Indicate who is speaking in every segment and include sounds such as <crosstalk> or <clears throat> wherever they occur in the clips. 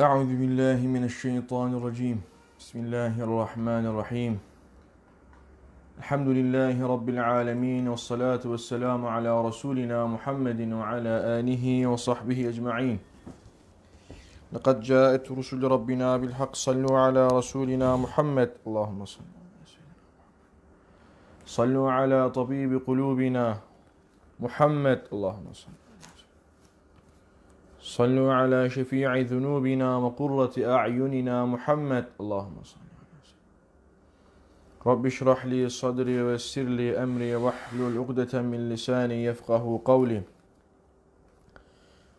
Speaker 1: أعوذ بالله من الشيطان الرجيم بسم الله الرحمن الرحيم الحمد لله رب العالمين والصلاة والسلام على رسولنا محمد وعلى آله وصحبه أجمعين لقد جاءت رسل ربنا بالحق صلوا على رسولنا محمد اللهم صل صلوا على طبيب قلوبنا محمد اللهم صل صلوا على شفيع ذنوبنا وقرة أعيننا محمد اللهم صل على سيدنا رب اشرح لي صدري ويسر لي أمري واحلل عقدة من لساني يفقه قولي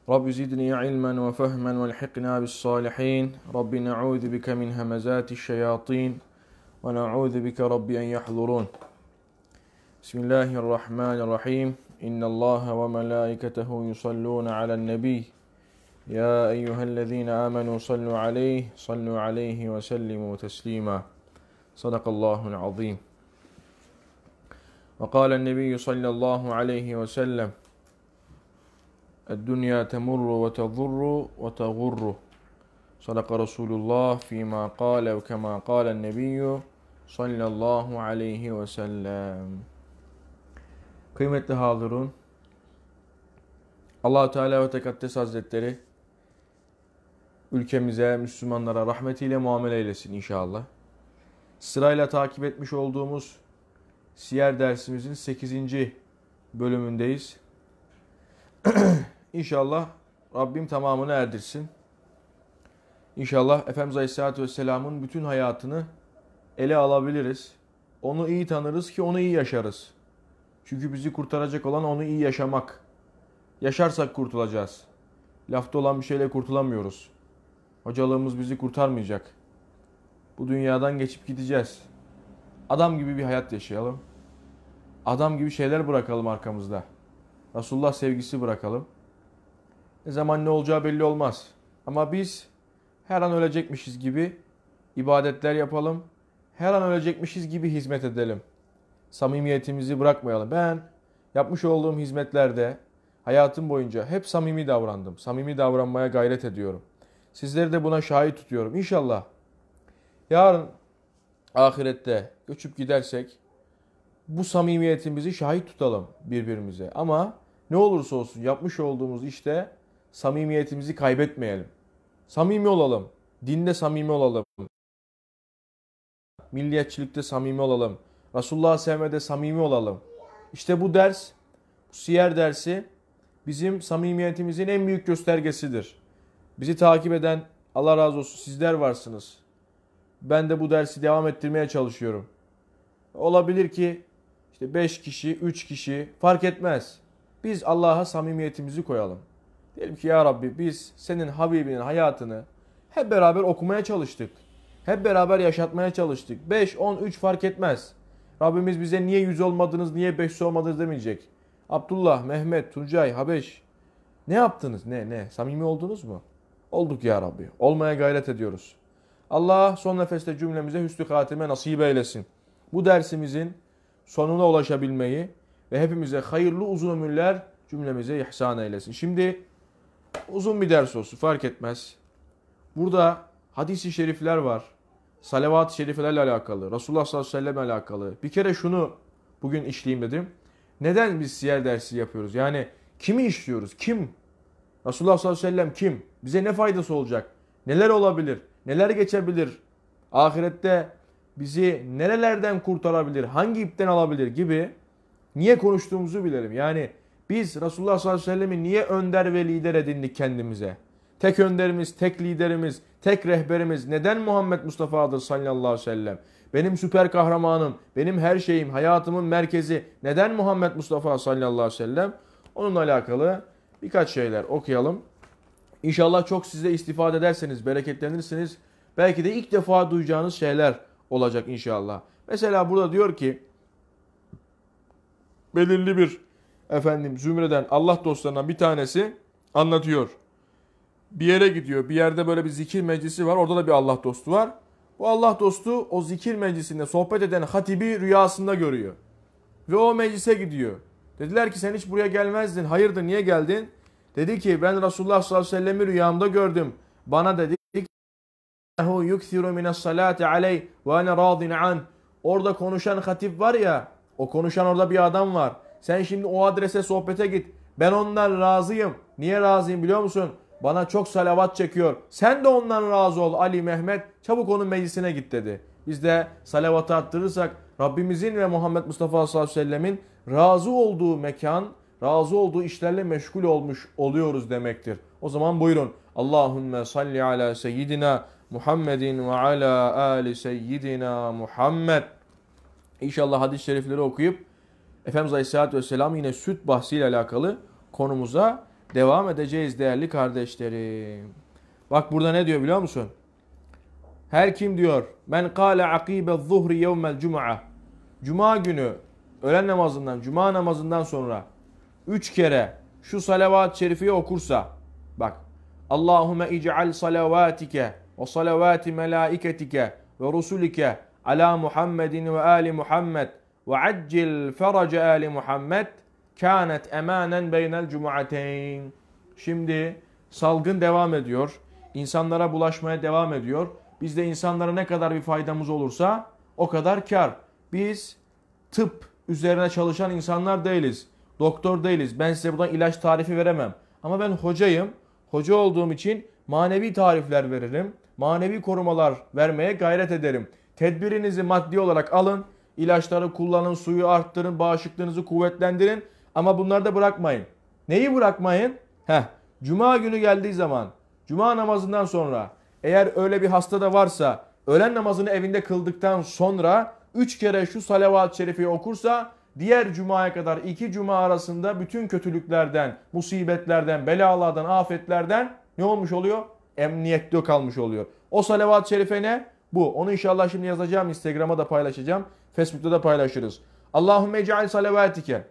Speaker 1: رب زدني علما وفهما والحقنا بالصالحين رب نعوذ بك من همزات الشياطين ونعوذ بك رب أن يحضرون بسم الله الرحمن الرحيم إن الله وملائكته يصلون على النبي يا أيها الذين آمنوا صلوا عليه صلوا عليه وسلموا تسليما صدق الله العظيم وقال النبي صلى الله عليه وسلم الدنيا تمر وتضر وتغر صدق رسول الله فيما قال وكما قال النبي صلى الله عليه وسلم قيمة hazırun, الله Teala ve Tekaddes Hazretleri ülkemize, Müslümanlara rahmetiyle muamele eylesin inşallah. Sırayla takip etmiş olduğumuz siyer dersimizin 8. bölümündeyiz. <clears throat> inşallah Rabbim tamamını erdirsin. İnşallah Efendimiz Aleyhisselatü Vesselam'ın bütün hayatını ele alabiliriz. Onu iyi tanırız ki onu iyi yaşarız. Çünkü bizi kurtaracak olan onu iyi yaşamak. Yaşarsak kurtulacağız. Lafta olan bir şeyle kurtulamıyoruz. Hocalığımız bizi kurtarmayacak. Bu dünyadan geçip gideceğiz. Adam gibi bir hayat yaşayalım. Adam gibi şeyler bırakalım arkamızda. Resulullah sevgisi bırakalım. Ne zaman ne olacağı belli olmaz. Ama biz her an ölecekmişiz gibi ibadetler yapalım. Her an ölecekmişiz gibi hizmet edelim. Samimiyetimizi bırakmayalım. Ben yapmış olduğum hizmetlerde hayatım boyunca hep samimi davrandım. Samimi davranmaya gayret ediyorum. Sizleri de buna şahit tutuyorum. İnşallah yarın ahirette göçüp gidersek bu samimiyetimizi şahit tutalım birbirimize. Ama ne olursa olsun yapmış olduğumuz işte samimiyetimizi kaybetmeyelim. Samimi olalım. Dinde samimi olalım. Milliyetçilikte samimi olalım. Resulullah'ı sevmede samimi olalım. İşte bu ders, bu siyer dersi bizim samimiyetimizin en büyük göstergesidir. Bizi takip eden Allah razı olsun sizler varsınız. Ben de bu dersi devam ettirmeye çalışıyorum. Olabilir ki işte 5 kişi, 3 kişi fark etmez. Biz Allah'a samimiyetimizi koyalım. Diyelim ki ya Rabbi biz senin Habibinin hayatını hep beraber okumaya çalıştık. Hep beraber yaşatmaya çalıştık. 5, 10, 3 fark etmez. Rabbimiz bize niye 100 olmadınız, niye 5 olmadınız demeyecek. Abdullah, Mehmet, Tuncay, Habeş ne yaptınız? Ne ne? Samimi oldunuz mu? Olduk ya Rabbi. Olmaya gayret ediyoruz. Allah son nefeste cümlemize hüsnü hatime nasip eylesin. Bu dersimizin sonuna ulaşabilmeyi ve hepimize hayırlı uzun ömürler cümlemize ihsan eylesin. Şimdi uzun bir ders olsun fark etmez. Burada hadisi şerifler var. Salavat-ı şerifelerle alakalı, Resulullah sallallahu aleyhi ve sellem'le alakalı. Bir kere şunu bugün işleyeyim dedim. Neden biz siyer dersi yapıyoruz? Yani kimi işliyoruz? Kim Resulullah sallallahu aleyhi ve sellem kim? Bize ne faydası olacak? Neler olabilir? Neler geçebilir? Ahirette bizi nerelerden kurtarabilir? Hangi ipten alabilir gibi niye konuştuğumuzu bilelim. Yani biz Resulullah sallallahu aleyhi ve sellemi niye önder ve lider edindik kendimize? Tek önderimiz, tek liderimiz, tek rehberimiz neden Muhammed Mustafa'dır sallallahu aleyhi ve sellem? Benim süper kahramanım, benim her şeyim, hayatımın merkezi neden Muhammed Mustafa sallallahu aleyhi ve sellem? Onunla alakalı birkaç şeyler okuyalım. İnşallah çok size istifade ederseniz, bereketlenirsiniz. Belki de ilk defa duyacağınız şeyler olacak inşallah. Mesela burada diyor ki belirli bir efendim zümreden Allah dostlarından bir tanesi anlatıyor. Bir yere gidiyor. Bir yerde böyle bir zikir meclisi var. Orada da bir Allah dostu var. Bu Allah dostu o zikir meclisinde sohbet eden hatibi rüyasında görüyor. Ve o meclise gidiyor. Dediler ki sen hiç buraya gelmezdin. Hayırdır niye geldin? Dedi ki ben Resulullah sallallahu aleyhi ve sellem'i rüyamda gördüm. Bana dedi ki yukthiru minas salati aley ve ana radin an. Orada konuşan hatip var ya, o konuşan orada bir adam var. Sen şimdi o adrese sohbete git. Ben ondan razıyım. Niye razıyım biliyor musun? Bana çok salavat çekiyor. Sen de ondan razı ol Ali Mehmet. Çabuk onun meclisine git dedi. Biz de salavatı arttırırsak Rabbimizin ve Muhammed Mustafa sallallahu aleyhi ve sellemin razı olduğu mekan, razı olduğu işlerle meşgul olmuş oluyoruz demektir. O zaman buyurun. Allahümme salli ala seyyidina Muhammedin ve ala ali seyyidina Muhammed. İnşallah hadis-i şerifleri okuyup Efendimiz Aleyhisselatü Vesselam yine süt bahsiyle alakalı konumuza devam edeceğiz değerli kardeşlerim. Bak burada ne diyor biliyor musun? Her kim diyor ben kâle akîbe zuhri yevmel cuma. Cuma günü öğlen namazından, cuma namazından sonra üç kere şu salavat-ı şerifiyi okursa bak Allahümme ic'al salavatike ve salavati melaiketike ve rusulike ala Muhammedin ve ali Muhammed ve accil ferace ali Muhammed kânet emanen beynel cumuateyn. Şimdi salgın devam ediyor. İnsanlara bulaşmaya devam ediyor. Biz de insanlara ne kadar bir faydamız olursa o kadar kar. Biz tıp üzerine çalışan insanlar değiliz. Doktor değiliz. Ben size buradan ilaç tarifi veremem. Ama ben hocayım. Hoca olduğum için manevi tarifler veririm. Manevi korumalar vermeye gayret ederim. Tedbirinizi maddi olarak alın. İlaçları kullanın, suyu arttırın, bağışıklığınızı kuvvetlendirin. Ama bunları da bırakmayın. Neyi bırakmayın? Heh, cuma günü geldiği zaman, cuma namazından sonra eğer öyle bir hasta da varsa öğlen namazını evinde kıldıktan sonra 3 kere şu salavat-ı şerifi okursa diğer cumaya kadar iki cuma arasında bütün kötülüklerden, musibetlerden, belalardan, afetlerden ne olmuş oluyor? Emniyette kalmış oluyor. O salavat-ı şerife ne? Bu. Onu inşallah şimdi yazacağım. Instagram'a da paylaşacağım. Facebook'ta da paylaşırız. Allahümme eca'il salavatike.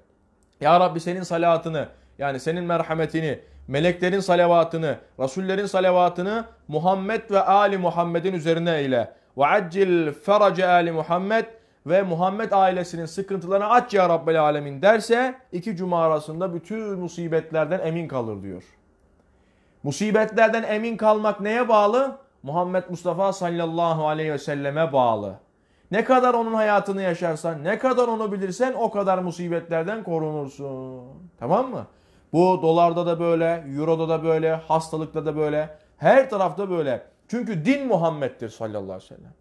Speaker 1: Ya Rabbi senin salatını, yani senin merhametini, meleklerin salavatını, rasullerin salavatını Muhammed ve Ali Muhammed'in üzerine eyle. Ve accil ferace ali Muhammed ve Muhammed ailesinin sıkıntılarını aç ya Rabbel Alemin derse iki cuma arasında bütün musibetlerden emin kalır diyor. Musibetlerden emin kalmak neye bağlı? Muhammed Mustafa sallallahu aleyhi ve selleme bağlı. Ne kadar onun hayatını yaşarsan, ne kadar onu bilirsen o kadar musibetlerden korunursun. Tamam mı? Bu dolarda da böyle, euroda da böyle, hastalıkta da böyle, her tarafta böyle. Çünkü din Muhammed'dir sallallahu aleyhi ve sellem.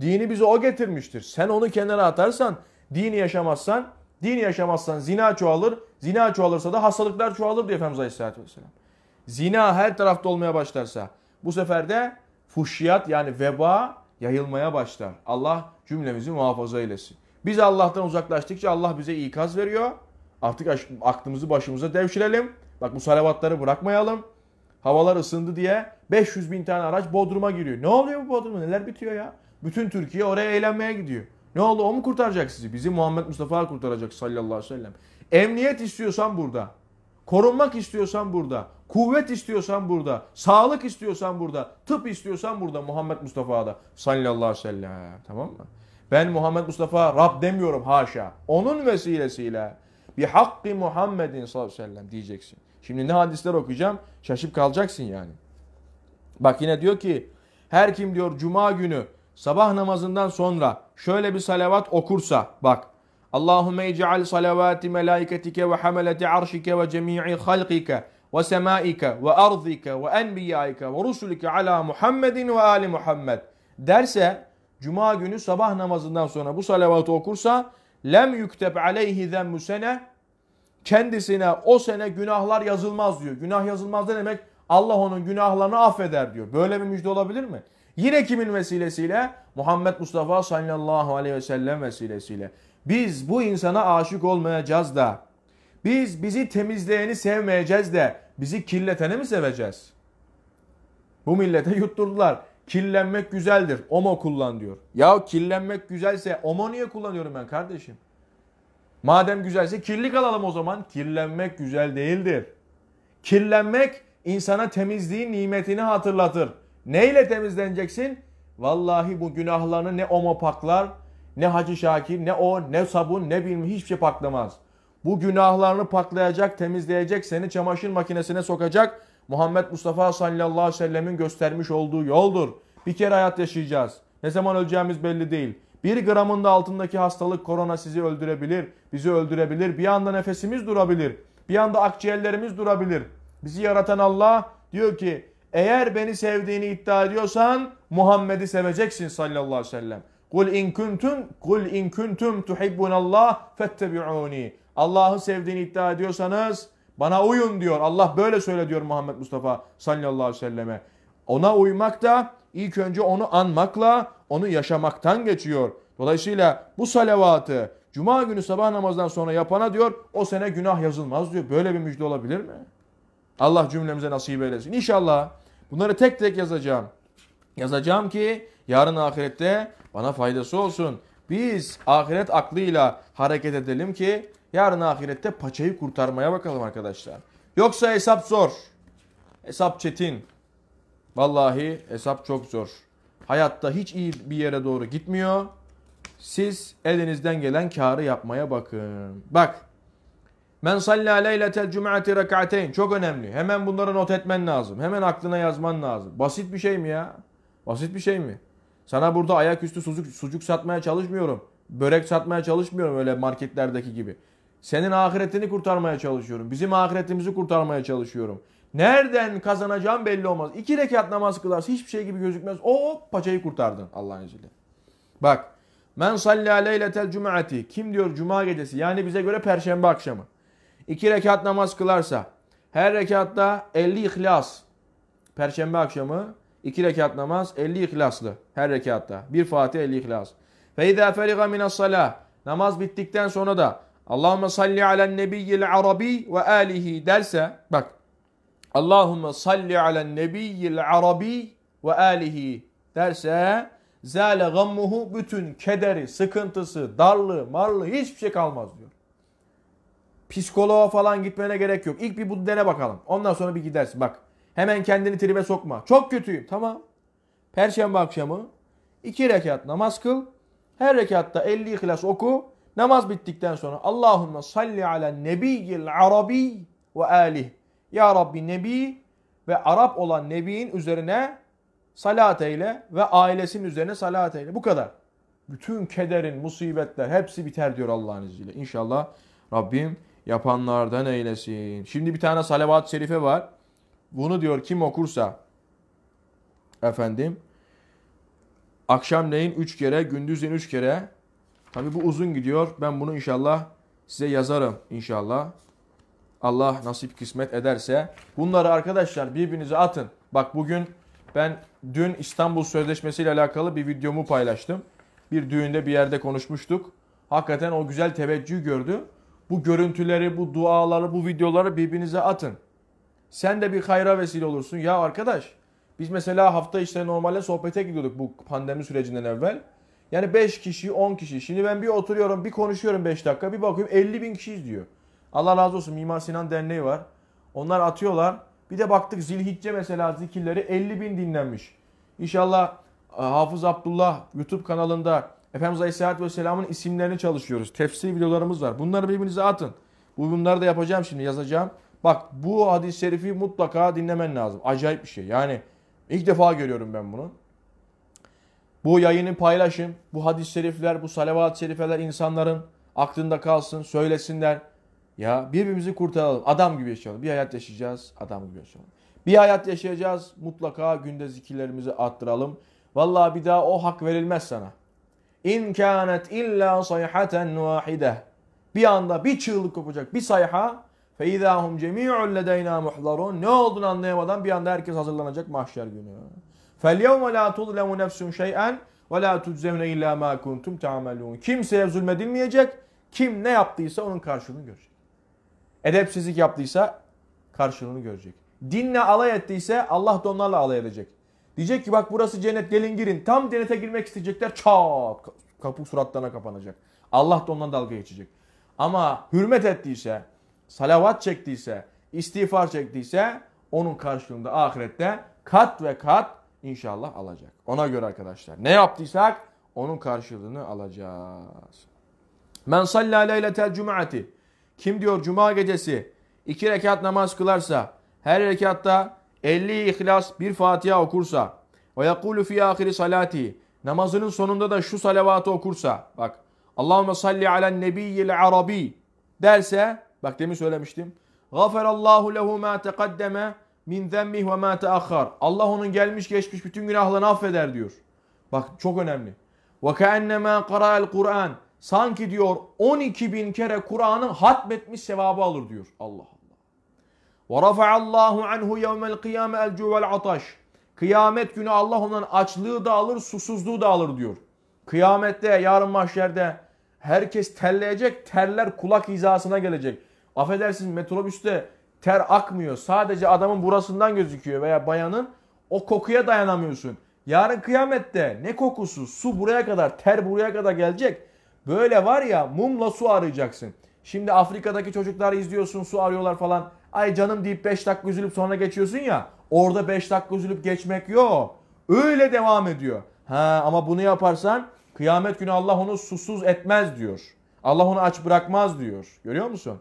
Speaker 1: Dini bize o getirmiştir. Sen onu kenara atarsan, dini yaşamazsan, dini yaşamazsan zina çoğalır. Zina çoğalırsa da hastalıklar çoğalır diyor Efendimiz Aleyhisselatü Vesselam. Zina her tarafta olmaya başlarsa bu sefer de fuhşiyat yani veba yayılmaya başlar. Allah cümlemizi muhafaza eylesin. Biz Allah'tan uzaklaştıkça Allah bize ikaz veriyor. Artık aklımızı başımıza devşirelim. Bak bu salavatları bırakmayalım havalar ısındı diye 500 bin tane araç Bodrum'a giriyor. Ne oluyor bu Bodrum'a? Neler bitiyor ya? Bütün Türkiye oraya eğlenmeye gidiyor. Ne oldu? O mu kurtaracak sizi? Bizi Muhammed Mustafa kurtaracak sallallahu aleyhi ve sellem. Emniyet istiyorsan burada. Korunmak istiyorsan burada. Kuvvet istiyorsan burada. Sağlık istiyorsan burada. Tıp istiyorsan burada Muhammed Mustafa'da sallallahu aleyhi ve sellem. Tamam mı? Ben Muhammed Mustafa Rab demiyorum haşa. Onun vesilesiyle bir hakkı Muhammedin sallallahu aleyhi ve sellem diyeceksin. Şimdi ne hadisler okuyacağım şaşıp kalacaksın yani. Bak yine diyor ki her kim diyor cuma günü sabah namazından sonra şöyle bir salavat okursa bak Allahümme ical salavati melaiketike ve hameleti arşike ve cemi'i halkike ve semaike ve arzike ve enbiyaike ve rusulike ala Muhammedin ve ali Muhammed derse cuma günü sabah namazından sonra bu salavatı okursa lem yükteb aleyhi zemmü sene kendisine o sene günahlar yazılmaz diyor. Günah yazılmaz ne demek? Allah onun günahlarını affeder diyor. Böyle bir müjde olabilir mi? Yine kimin vesilesiyle? Muhammed Mustafa sallallahu aleyhi ve sellem vesilesiyle. Biz bu insana aşık olmayacağız da, biz bizi temizleyeni sevmeyeceğiz de, bizi kirleteni mi seveceğiz? Bu millete yutturdular. Kirlenmek güzeldir. Omo kullan diyor. Ya kirlenmek güzelse omo niye kullanıyorum ben kardeşim? Madem güzelse kirli kalalım o zaman. Kirlenmek güzel değildir. Kirlenmek insana temizliğin nimetini hatırlatır. Neyle temizleneceksin? Vallahi bu günahlarını ne Omo paklar, ne Hacı Şakir, ne o, ne sabun, ne bilmem hiçbir şey paklamaz. Bu günahlarını paklayacak, temizleyecek, seni çamaşır makinesine sokacak Muhammed Mustafa sallallahu aleyhi ve sellemin göstermiş olduğu yoldur. Bir kere hayat yaşayacağız. Ne zaman öleceğimiz belli değil. Bir gramın da altındaki hastalık korona sizi öldürebilir, bizi öldürebilir. Bir anda nefesimiz durabilir. Bir anda akciğerlerimiz durabilir. Bizi yaratan Allah diyor ki eğer beni sevdiğini iddia ediyorsan Muhammed'i seveceksin sallallahu aleyhi ve sellem. Kul in kuntum kul in kuntum tuhibbunallah fettebi'uni. Allah'ı sevdiğini iddia ediyorsanız bana uyun diyor. Allah böyle söyle diyor Muhammed Mustafa sallallahu aleyhi ve selleme. Ona uymak da ilk önce onu anmakla, onu yaşamaktan geçiyor. Dolayısıyla bu salavatı cuma günü sabah namazdan sonra yapana diyor o sene günah yazılmaz diyor. Böyle bir müjde olabilir mi? Allah cümlemize nasip eylesin. İnşallah bunları tek tek yazacağım. Yazacağım ki yarın ahirette bana faydası olsun. Biz ahiret aklıyla hareket edelim ki yarın ahirette paçayı kurtarmaya bakalım arkadaşlar. Yoksa hesap zor. Hesap çetin. Vallahi hesap çok zor. Hayatta hiç iyi bir yere doğru gitmiyor. Siz elinizden gelen karı yapmaya bakın. Bak. Men salla leyletel cum'ati rek'ateyn. Çok önemli. Hemen bunları not etmen lazım. Hemen aklına yazman lazım. Basit bir şey mi ya? Basit bir şey mi? Sana burada ayaküstü sucuk, sucuk satmaya çalışmıyorum. Börek satmaya çalışmıyorum öyle marketlerdeki gibi. Senin ahiretini kurtarmaya çalışıyorum. Bizim ahiretimizi kurtarmaya çalışıyorum. Nereden kazanacağım belli olmaz. İki rekat namaz kılarsa hiçbir şey gibi gözükmez. O paçayı kurtardın Allah'ın izniyle. Bak. Men sallâ leyletel cumaati. Kim diyor cuma gecesi yani bize göre perşembe akşamı. İki rekat namaz kılarsa her rekatta 50 ihlas. Perşembe akşamı iki rekat namaz 50 ihlaslı her rekatta. Bir fatih 50 ihlas. Fe izâ feriga minas Namaz bittikten sonra da Allahümme salli alen nebiyyil arabi ve alihi derse bak Allahumme salli alen nebiyyil arabi ve alihi derse zâle gammuhu bütün kederi, sıkıntısı, darlığı, marlığı hiçbir şey kalmaz diyor. Psikoloğa falan gitmene gerek yok. İlk bir bu dene bakalım. Ondan sonra bir gidersin bak. Hemen kendini tribe sokma. Çok kötüyüm. Tamam. Perşembe akşamı iki rekat namaz kıl. Her rekatta 50 ihlas oku. Namaz bittikten sonra Allahümme salli ala nebiyyil arabi ve alih ya Rabbi Nebi ve Arap olan Nebi'nin üzerine salat eyle ve ailesinin üzerine salat eyle. Bu kadar. Bütün kederin, musibetler hepsi biter diyor Allah'ın izniyle. İnşallah Rabbim yapanlardan eylesin. Şimdi bir tane salavat-ı şerife var. Bunu diyor kim okursa efendim akşamleyin üç kere, gündüzleyin üç kere. Tabi bu uzun gidiyor. Ben bunu inşallah size yazarım inşallah. Allah nasip kısmet ederse. Bunları arkadaşlar birbirinize atın. Bak bugün ben dün İstanbul Sözleşmesi ile alakalı bir videomu paylaştım. Bir düğünde bir yerde konuşmuştuk. Hakikaten o güzel teveccühü gördü. Bu görüntüleri, bu duaları, bu videoları birbirinize atın. Sen de bir hayra vesile olursun. Ya arkadaş biz mesela hafta işte normalde sohbete gidiyorduk bu pandemi sürecinden evvel. Yani 5 kişi, 10 kişi. Şimdi ben bir oturuyorum, bir konuşuyorum 5 dakika. Bir bakıyorum 50 bin kişi izliyor. Allah razı olsun Mimar Sinan Derneği var. Onlar atıyorlar. Bir de baktık Zilhicce mesela zikirleri 50 bin dinlenmiş. İnşallah e, Hafız Abdullah YouTube kanalında Efendimiz Aleyhisselatü Vesselam'ın isimlerini çalışıyoruz. Tefsir videolarımız var. Bunları birbirinize atın. Bu Bunları da yapacağım şimdi yazacağım. Bak bu hadis-i şerifi mutlaka dinlemen lazım. Acayip bir şey. Yani ilk defa görüyorum ben bunu. Bu yayını paylaşın. Bu hadis-i şerifler, bu salavat-ı şerifeler insanların aklında kalsın, söylesinler. Ya birbirimizi kurtaralım. Adam gibi yaşayalım. Bir hayat yaşayacağız. Adam gibi yaşayalım. Bir hayat yaşayacağız. Mutlaka günde zikirlerimizi arttıralım. Vallahi bir daha o hak verilmez sana. İn kânet illa sayhaten vahide. Bir anda bir çığlık kopacak. Bir sayha. Fe izâhum cemî'un ledeyna muhlarun. Ne olduğunu anlayamadan bir anda herkes hazırlanacak mahşer günü. Fel yevme lâ tuzlemu nefsun şey'en ve lâ tuczevne illâ mâ kuntum ta'melûn. Kimseye zulmedilmeyecek. Kim ne yaptıysa onun karşılığını görecek. Edepsizlik yaptıysa karşılığını görecek. Dinle alay ettiyse Allah da onlarla alay edecek. Diyecek ki bak burası cennet gelin girin. Tam cennete girmek isteyecekler çat kapı suratlarına kapanacak. Allah da ondan dalga geçecek. Ama hürmet ettiyse, salavat çektiyse, istiğfar çektiyse onun karşılığında ahirette kat ve kat inşallah alacak. Ona göre arkadaşlar ne yaptıysak onun karşılığını alacağız. Men sallâ leyletel cum'ati kim diyor cuma gecesi iki rekat namaz kılarsa her rekatta 50 ihlas bir Fatiha okursa ve yekulu fi ahiri salati namazının sonunda da şu salavatı okursa bak Allahümme salli alen nebiyyil arabi derse bak demin söylemiştim gaferallahu lehu ma teqaddeme min zemmih ve ma teahhar Allah onun gelmiş geçmiş bütün günahlarını affeder diyor. Bak çok önemli. Ve keennema qara'al Kur'an sanki diyor 12 bin kere Kur'an'ı hatmetmiş sevabı alır diyor. Allah Allah. Ve rafa'allahu anhu yevmel kıyame el cuvel ataş. Kıyamet günü Allah ondan açlığı da alır, susuzluğu da alır diyor. Kıyamette, yarın mahşerde herkes terleyecek, terler kulak hizasına gelecek. Affedersiniz metrobüste ter akmıyor. Sadece adamın burasından gözüküyor veya bayanın o kokuya dayanamıyorsun. Yarın kıyamette ne kokusu? Su buraya kadar, ter buraya kadar gelecek. Böyle var ya mumla su arayacaksın. Şimdi Afrika'daki çocuklar izliyorsun su arıyorlar falan. Ay canım deyip 5 dakika üzülüp sonra geçiyorsun ya. Orada 5 dakika üzülüp geçmek yok. Öyle devam ediyor. Ha ama bunu yaparsan kıyamet günü Allah onu susuz etmez diyor. Allah onu aç bırakmaz diyor. Görüyor musun?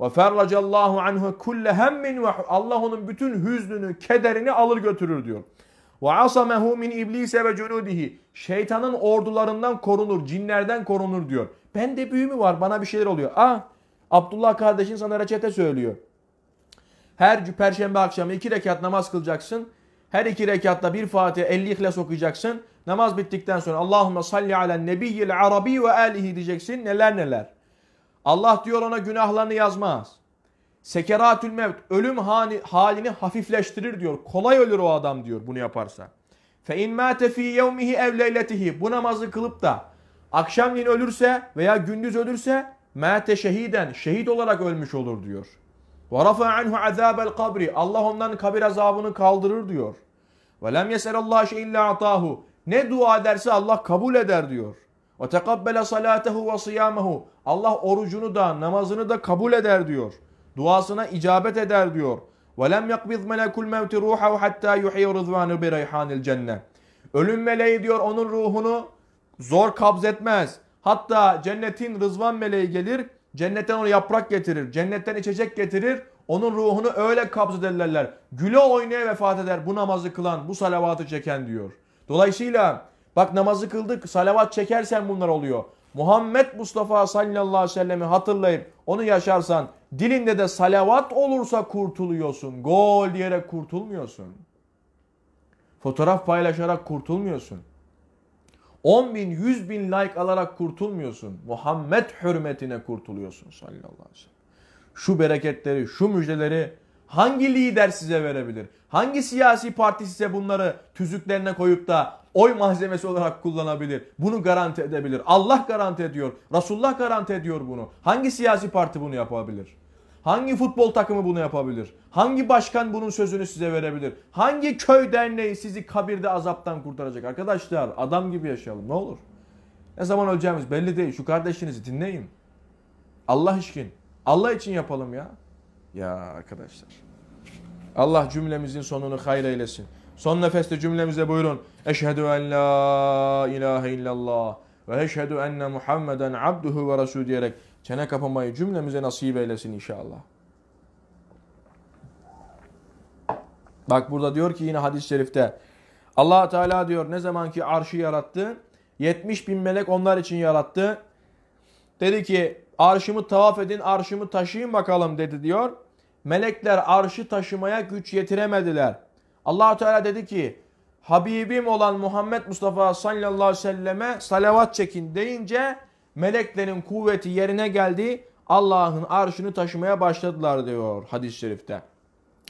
Speaker 1: Ve ferracallahu anhu kulle hemmin ve Allah onun bütün hüznünü, kederini alır götürür diyor. وَعَصَمَهُ مِنْ اِبْلِيسَ وَجُنُودِهِ Şeytanın ordularından korunur, cinlerden korunur diyor. Ben de büyü mü var? Bana bir şeyler oluyor. Ah, Abdullah kardeşin sana reçete söylüyor. Her perşembe akşamı iki rekat namaz kılacaksın. Her iki rekatta bir Fatiha 50 ihlas okuyacaksın. Namaz bittikten sonra Allahümme salli ala nebiyyil arabi ve alihi diyeceksin. Neler neler. Allah diyor ona günahlarını yazmaz. Sekeratül mevt ölüm hani, halini hafifleştirir diyor. Kolay ölür o adam diyor bunu yaparsa. Fe in mâte fî yevmihi ev leyletihi. Bu namazı kılıp da akşamleyin ölürse veya gündüz ölürse mâte şehiden şehit olarak ölmüş olur diyor. Ve rafa anhu azâbel kabri. Allah ondan kabir azabını kaldırır diyor. Ve lem yeselallâhe şey illa atahu. Ne dua ederse Allah kabul eder diyor. Ve tekabbele salatehu ve siyâmehu. Allah orucunu da namazını da kabul eder diyor. Duasına icabet eder diyor. وَلَمْ يَقْبِضْ مَلَكُ الْمَوْتِ رُوحَهُ حَتَّى يُحِيَ رِضْوَانُ بِرَيْحَانِ الْجَنَّةِ Ölüm meleği diyor onun ruhunu zor kabzetmez. Hatta cennetin rızvan meleği gelir, cennetten ona yaprak getirir, cennetten içecek getirir. Onun ruhunu öyle kabzederler. Güle oynaya vefat eder bu namazı kılan, bu salavatı çeken diyor. Dolayısıyla bak namazı kıldık, salavat çekersen bunlar oluyor. Muhammed Mustafa sallallahu aleyhi ve sellem'i hatırlayıp onu yaşarsan Dilinde de salavat olursa kurtuluyorsun. Gol diyerek kurtulmuyorsun. Fotoğraf paylaşarak kurtulmuyorsun. 10 bin, 100 bin like alarak kurtulmuyorsun. Muhammed hürmetine kurtuluyorsun sallallahu aleyhi ve sellem. Şu bereketleri, şu müjdeleri hangi lider size verebilir? Hangi siyasi parti size bunları tüzüklerine koyup da oy malzemesi olarak kullanabilir? Bunu garanti edebilir. Allah garanti ediyor. Resulullah garanti ediyor bunu. Hangi siyasi parti bunu yapabilir? Hangi futbol takımı bunu yapabilir? Hangi başkan bunun sözünü size verebilir? Hangi köy derneği sizi kabirde azaptan kurtaracak? Arkadaşlar adam gibi yaşayalım ne olur. Ne zaman öleceğimiz belli değil. Şu kardeşinizi dinleyin. Allah için. Allah için yapalım ya. Ya arkadaşlar. Allah cümlemizin sonunu hayır eylesin. Son nefeste cümlemize buyurun. Eşhedü en la ilahe illallah ve eşhedü enne Muhammeden abduhu ve resulü diyerek çene kapamayı cümlemize nasip eylesin inşallah. Bak burada diyor ki yine hadis-i şerifte allah Teala diyor ne zaman ki arşı yarattı 70 bin melek onlar için yarattı. Dedi ki arşımı tavaf edin arşımı taşıyın bakalım dedi diyor. Melekler arşı taşımaya güç yetiremediler. allah Teala dedi ki Habibim olan Muhammed Mustafa sallallahu aleyhi ve selleme salavat çekin deyince meleklerin kuvveti yerine geldi. Allah'ın arşını taşımaya başladılar diyor hadis-i şerifte.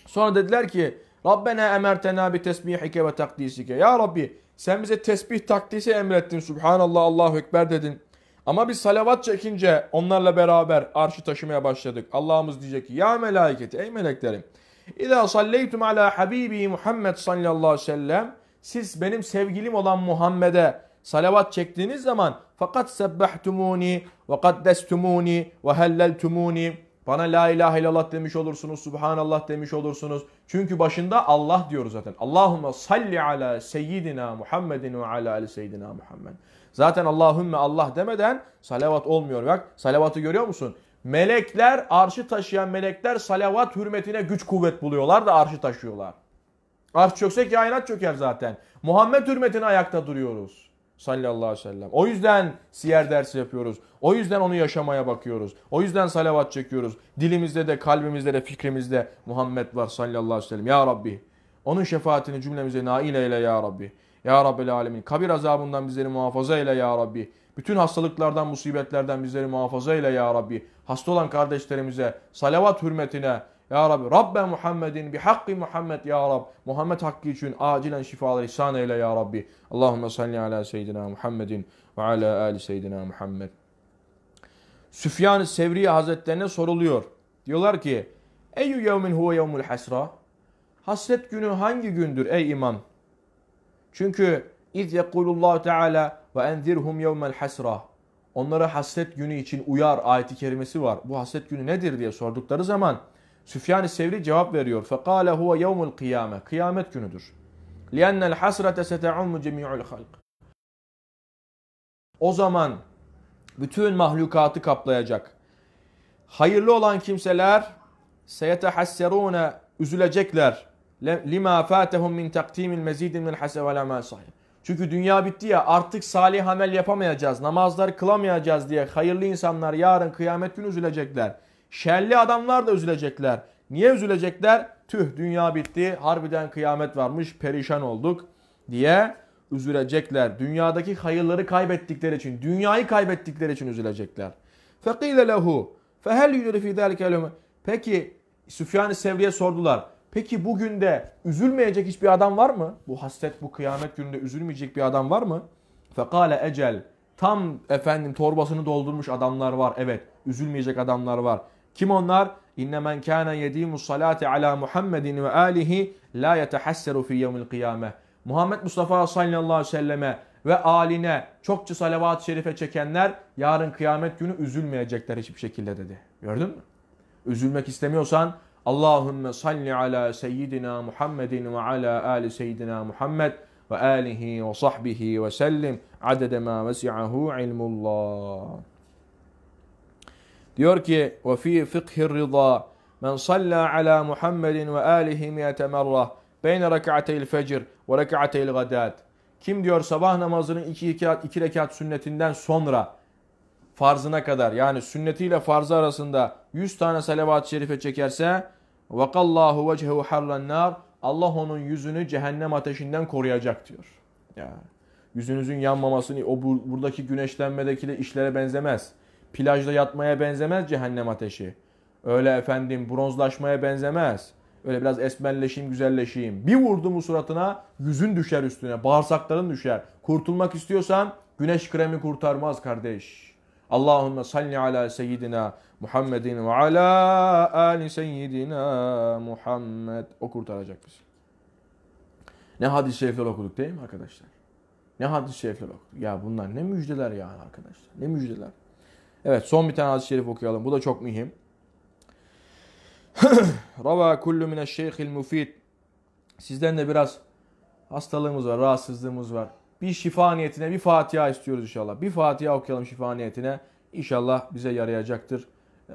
Speaker 1: Sonra dediler ki Rabbena emertena bi tesbihike ve takdisike. Ya Rabbi sen bize tesbih takdisi emrettin. Subhanallah Allahu Ekber dedin. Ama biz salavat çekince onlarla beraber arşı taşımaya başladık. Allah'ımız diyecek ki ya melaiket ey meleklerim. İza salleytum ala habibi Muhammed sallallahu aleyhi ve sellem. Siz benim sevgilim olan Muhammed'e salavat çektiğiniz zaman fakat sebbahtumuni ve kaddestumuni ve helleltumuni bana la ilahe illallah demiş olursunuz, subhanallah demiş olursunuz. Çünkü başında Allah diyor zaten. Allahümme salli ala seyyidina Muhammedin ve ala ali seyyidina Muhammed. Zaten Allahümme Allah demeden salavat olmuyor. Bak salavatı görüyor musun? Melekler, arşı taşıyan melekler salavat hürmetine güç kuvvet buluyorlar da arşı taşıyorlar. Arş çökse kainat çöker zaten. Muhammed hürmetine ayakta duruyoruz sallallahu aleyhi ve sellem. O yüzden siyer dersi yapıyoruz. O yüzden onu yaşamaya bakıyoruz. O yüzden salavat çekiyoruz. Dilimizde de kalbimizde de fikrimizde Muhammed var sallallahu aleyhi ve sellem. Ya Rabbi onun şefaatini cümlemize nail eyle ya Rabbi. Ya Rabbel Alemin. Kabir azabından bizleri muhafaza eyle ya Rabbi. Bütün hastalıklardan, musibetlerden bizleri muhafaza eyle ya Rabbi. Hasta olan kardeşlerimize salavat hürmetine, ya Rabbi Rabbe Muhammedin bi hakkı Muhammed ya Rab. Muhammed hakkı için acilen şifalar ihsan eyle ya Rabbi. Allahumme salli ala seyyidina Muhammedin ve ala ali seyyidina Muhammed. Süfyan-ı Sevri Hazretlerine soruluyor. Diyorlar ki Eyyü yevmin huve yevmul hasra. Hasret günü hangi gündür ey imam? Çünkü iz yekulullahu teala ve enzirhum yevmel hasra. Onlara hasret günü için uyar ayeti kerimesi var. Bu hasret günü nedir diye sordukları zaman Süfyan-ı Sevri cevap veriyor. فَقَالَ هُوَ يَوْمُ الْقِيَامَةِ Kıyamet günüdür. لِأَنَّ الْحَسْرَةَ سَتَعُمُّ جَمِيعُ الْخَلْقِ O zaman bütün mahlukatı kaplayacak. Hayırlı olan kimseler seyetehasserûne üzülecekler. Lima fatehum min takdimil mezidin min hasevel amel sahih. Çünkü dünya bitti ya artık salih amel yapamayacağız, namazlar kılamayacağız diye hayırlı insanlar yarın kıyamet günü üzülecekler. Şerli adamlar da üzülecekler. Niye üzülecekler? Tüh dünya bitti, harbiden kıyamet varmış, perişan olduk diye üzülecekler. Dünyadaki hayırları kaybettikleri için, dünyayı kaybettikleri için üzülecekler. Fekile lehu fehel yudri fi zalike Peki Süfyan-ı Sevri'ye sordular. Peki bugün de üzülmeyecek hiçbir adam var mı? Bu hasret, bu kıyamet gününde üzülmeyecek bir adam var mı? Fekale ecel. Tam efendim torbasını doldurmuş adamlar var. Evet, üzülmeyecek adamlar var. Kim onlar? İnne men kana yedimu salate ala Muhammedin ve alihi la yetehasseru fi yevmil kıyame. Muhammed Mustafa sallallahu aleyhi ve selleme ve aline çokça salavat-ı şerife çekenler yarın kıyamet günü üzülmeyecekler hiçbir şekilde dedi. Gördün mü? Üzülmek istemiyorsan Allahümme salli ala seyyidina Muhammedin ve ala ali seyyidina Muhammed ve alihi ve sahbihi ve sellim adede ma vesi'ahu ilmullah. Diyor ki ve fi fıkhir rıza men salla ala Muhammedin ve alihi miyete merrah beyne rek'ateyl fecr ve rek'ateyl gadat. Kim diyor sabah namazının iki, rekat, iki rekat sünnetinden sonra farzına kadar yani sünnetiyle farzı arasında yüz tane salavat-ı şerife çekerse vakallahu vechehu harran nar Allah onun yüzünü cehennem ateşinden koruyacak diyor. Yani yüzünüzün yanmamasını o buradaki güneşlenmedekiyle işlere benzemez plajda yatmaya benzemez cehennem ateşi. Öyle efendim bronzlaşmaya benzemez. Öyle biraz esmerleşeyim, güzelleşeyim. Bir vurdu mu suratına yüzün düşer üstüne, bağırsakların düşer. Kurtulmak istiyorsan güneş kremi kurtarmaz kardeş. Allahümme salli ala seyyidina Muhammedin ve ala ali seyyidina Muhammed. O kurtaracak bizi. Ne hadis-i şerifler okuduk değil mi arkadaşlar? Ne hadis-i şerifler okuduk. Ya bunlar ne müjdeler ya arkadaşlar. Ne müjdeler. Evet son bir tane hadis-i şerif okuyalım. Bu da çok mühim. <clears throat> Rava kullu mine şeyhil mufid. Sizden de biraz hastalığımız var, rahatsızlığımız var. Bir şifa niyetine bir Fatiha istiyoruz inşallah. Bir Fatiha okuyalım şifa niyetine. İnşallah bize yarayacaktır.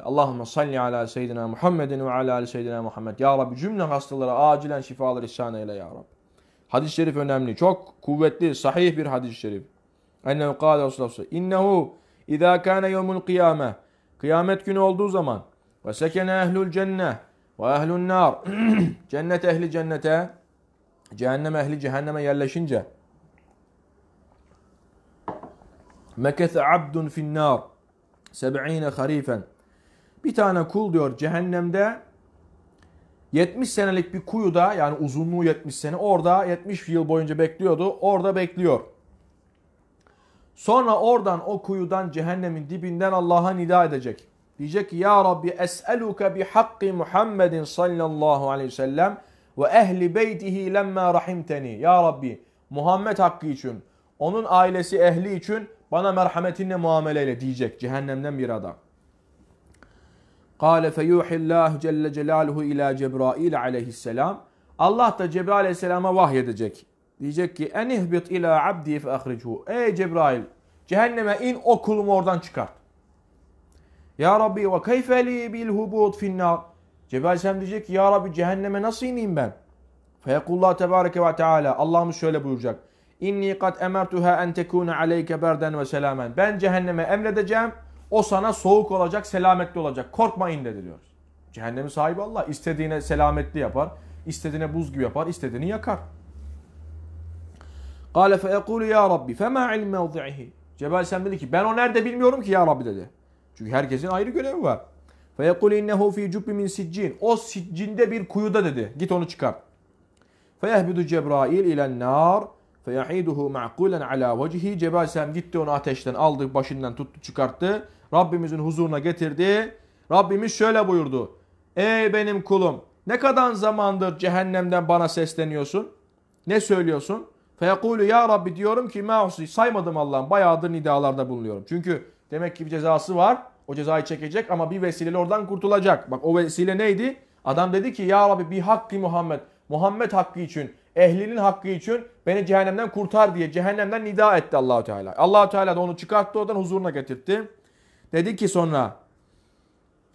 Speaker 1: Allahümme salli ala seyyidina Muhammedin ve ala ali seyyidina Muhammed. Ya Rabbi cümle hastalara acilen şifalar ihsan eyle ya Rabbi. Hadis-i şerif önemli. Çok kuvvetli, sahih bir hadis-i şerif. Ennehu kâle Resulullah sallallahu aleyhi ve sellem. İza kana yevmul kıyame. Kıyamet günü olduğu zaman ve sekene ehlul cenne ve ehlun nar. Cennet ehli cennete, cehennem ehli cehenneme yerleşince Mekese abdun fin nar 70 harifen. Bir tane kul diyor cehennemde 70 senelik bir kuyuda yani uzunluğu 70 sene orada 70 yıl boyunca bekliyordu. Orada bekliyor. Sonra oradan o kuyudan cehennemin dibinden Allah'a nida edecek. Diyecek ki ya Rabbi es'eluke bi hakki Muhammedin sallallahu aleyhi ve sellem ve ehli beytihi lemma rahimteni. Ya Rabbi Muhammed hakkı için, onun ailesi ehli için bana merhametinle muamele eyle diyecek cehennemden bir adam. Kale feyuhillahu celle celaluhu ila Cebrail aleyhisselam. Allah da Cebrail aleyhisselama vahyedecek. Diyecek ki en ihbit ila abdi fe ahricuhu. Ey Cebrail cehenneme in o kulumu oradan çıkart. Ya Rabbi ve keyfe li bil hubut finnar. Cebrail Aleyhisselam diyecek ki ya Rabbi cehenneme nasıl ineyim ben? Feyekullah tebareke ve teala. Allah'ımız şöyle buyuracak. İnni kad emertuha en tekune aleyke berden ve selamen. Ben cehenneme emredeceğim. O sana soğuk olacak, selametli olacak. Korkma dedi diyor. Cehennemin sahibi Allah. İstediğine selametli yapar. istediğine buz gibi yapar. istediğini yakar. Kale fe yekulu ya Rabbi fema ilm mevzi'ihi. Cebel Sem dedi ki ben o nerede bilmiyorum ki ya Rabbi dedi. Çünkü herkesin ayrı görevi var. Fe yekulu innehu fi cubbi min siccin. O siccinde bir kuyuda dedi. Git onu çıkar. Fe yehbidu Cebrail ilen nar. Fe yahiduhu ma'kulen ala vecihi. Cebel Sem gitti onu ateşten aldı başından tuttu çıkarttı. Rabbimizin huzuruna getirdi. Rabbimiz şöyle buyurdu. Ey benim kulum ne kadar zamandır cehennemden bana sesleniyorsun? Ne söylüyorsun? Feyekulu ya Rabbi diyorum ki mausi saymadım Allah'ım. Bayağıdır nidalarda bulunuyorum. Çünkü demek ki bir cezası var. O cezayı çekecek ama bir vesileyle oradan kurtulacak. Bak o vesile neydi? Adam dedi ki ya Rabbi bir hakkı Muhammed. Muhammed hakkı için, ehlinin hakkı için beni cehennemden kurtar diye cehennemden nida etti Allahu Teala. Allahu Teala da onu çıkarttı oradan huzuruna getirtti. Dedi ki sonra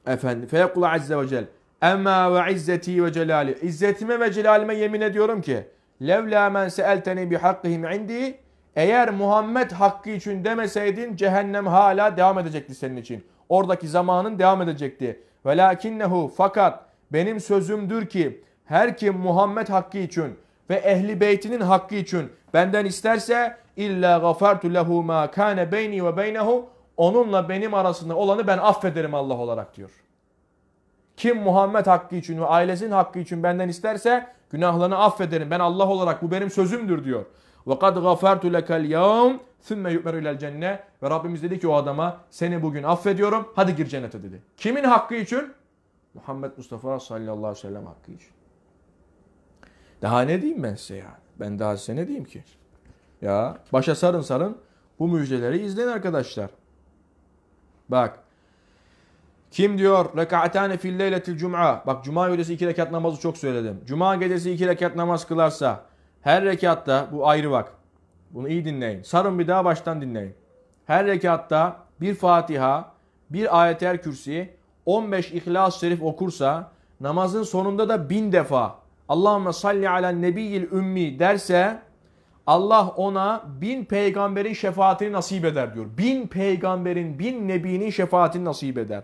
Speaker 1: efendim feyekulu azze ve cel. Emma ve izzeti ve celali. İzzetime ve celalime yemin ediyorum ki Levla men seelteni bi hakkihim indi. Eğer Muhammed hakkı için demeseydin cehennem hala devam edecekti senin için. Oradaki zamanın devam edecekti. Velakinnehu fakat benim sözümdür ki her kim Muhammed hakkı için ve ehli beytinin hakkı için benden isterse illa gafartu lehu ma kana beyni ve beynehu onunla benim arasında olanı ben affederim Allah olarak diyor. Kim Muhammed hakkı için ve ailesinin hakkı için benden isterse günahlarını affederim. Ben Allah olarak bu benim sözümdür diyor. وَقَدْ غَفَرْتُ لَكَ الْيَوْمِ ثُمَّ يُؤْمَرُ اِلَى الْجَنَّةِ Ve Rabbimiz dedi ki o adama seni bugün affediyorum hadi gir cennete dedi. Kimin hakkı için? Muhammed Mustafa sallallahu aleyhi ve sellem hakkı için. Daha ne diyeyim ben size ya? Ben daha size ne diyeyim ki? Ya başa sarın sarın bu müjdeleri izleyin arkadaşlar. Bak kim diyor? Reka'atane fil leyletil cum'a. Bak cuma gecesi iki rekat namazı çok söyledim. Cuma gecesi iki rekat namaz kılarsa her rekatta bu ayrı bak. Bunu iyi dinleyin. Sarın bir daha baştan dinleyin. Her rekatta bir Fatiha, bir ayet ayetel kürsi, 15 İhlas-ı Şerif okursa namazın sonunda da bin defa Allahümme salli ala nebiyil ümmi derse Allah ona bin peygamberin şefaatini nasip eder diyor. Bin peygamberin, bin nebinin şefaatini nasip eder.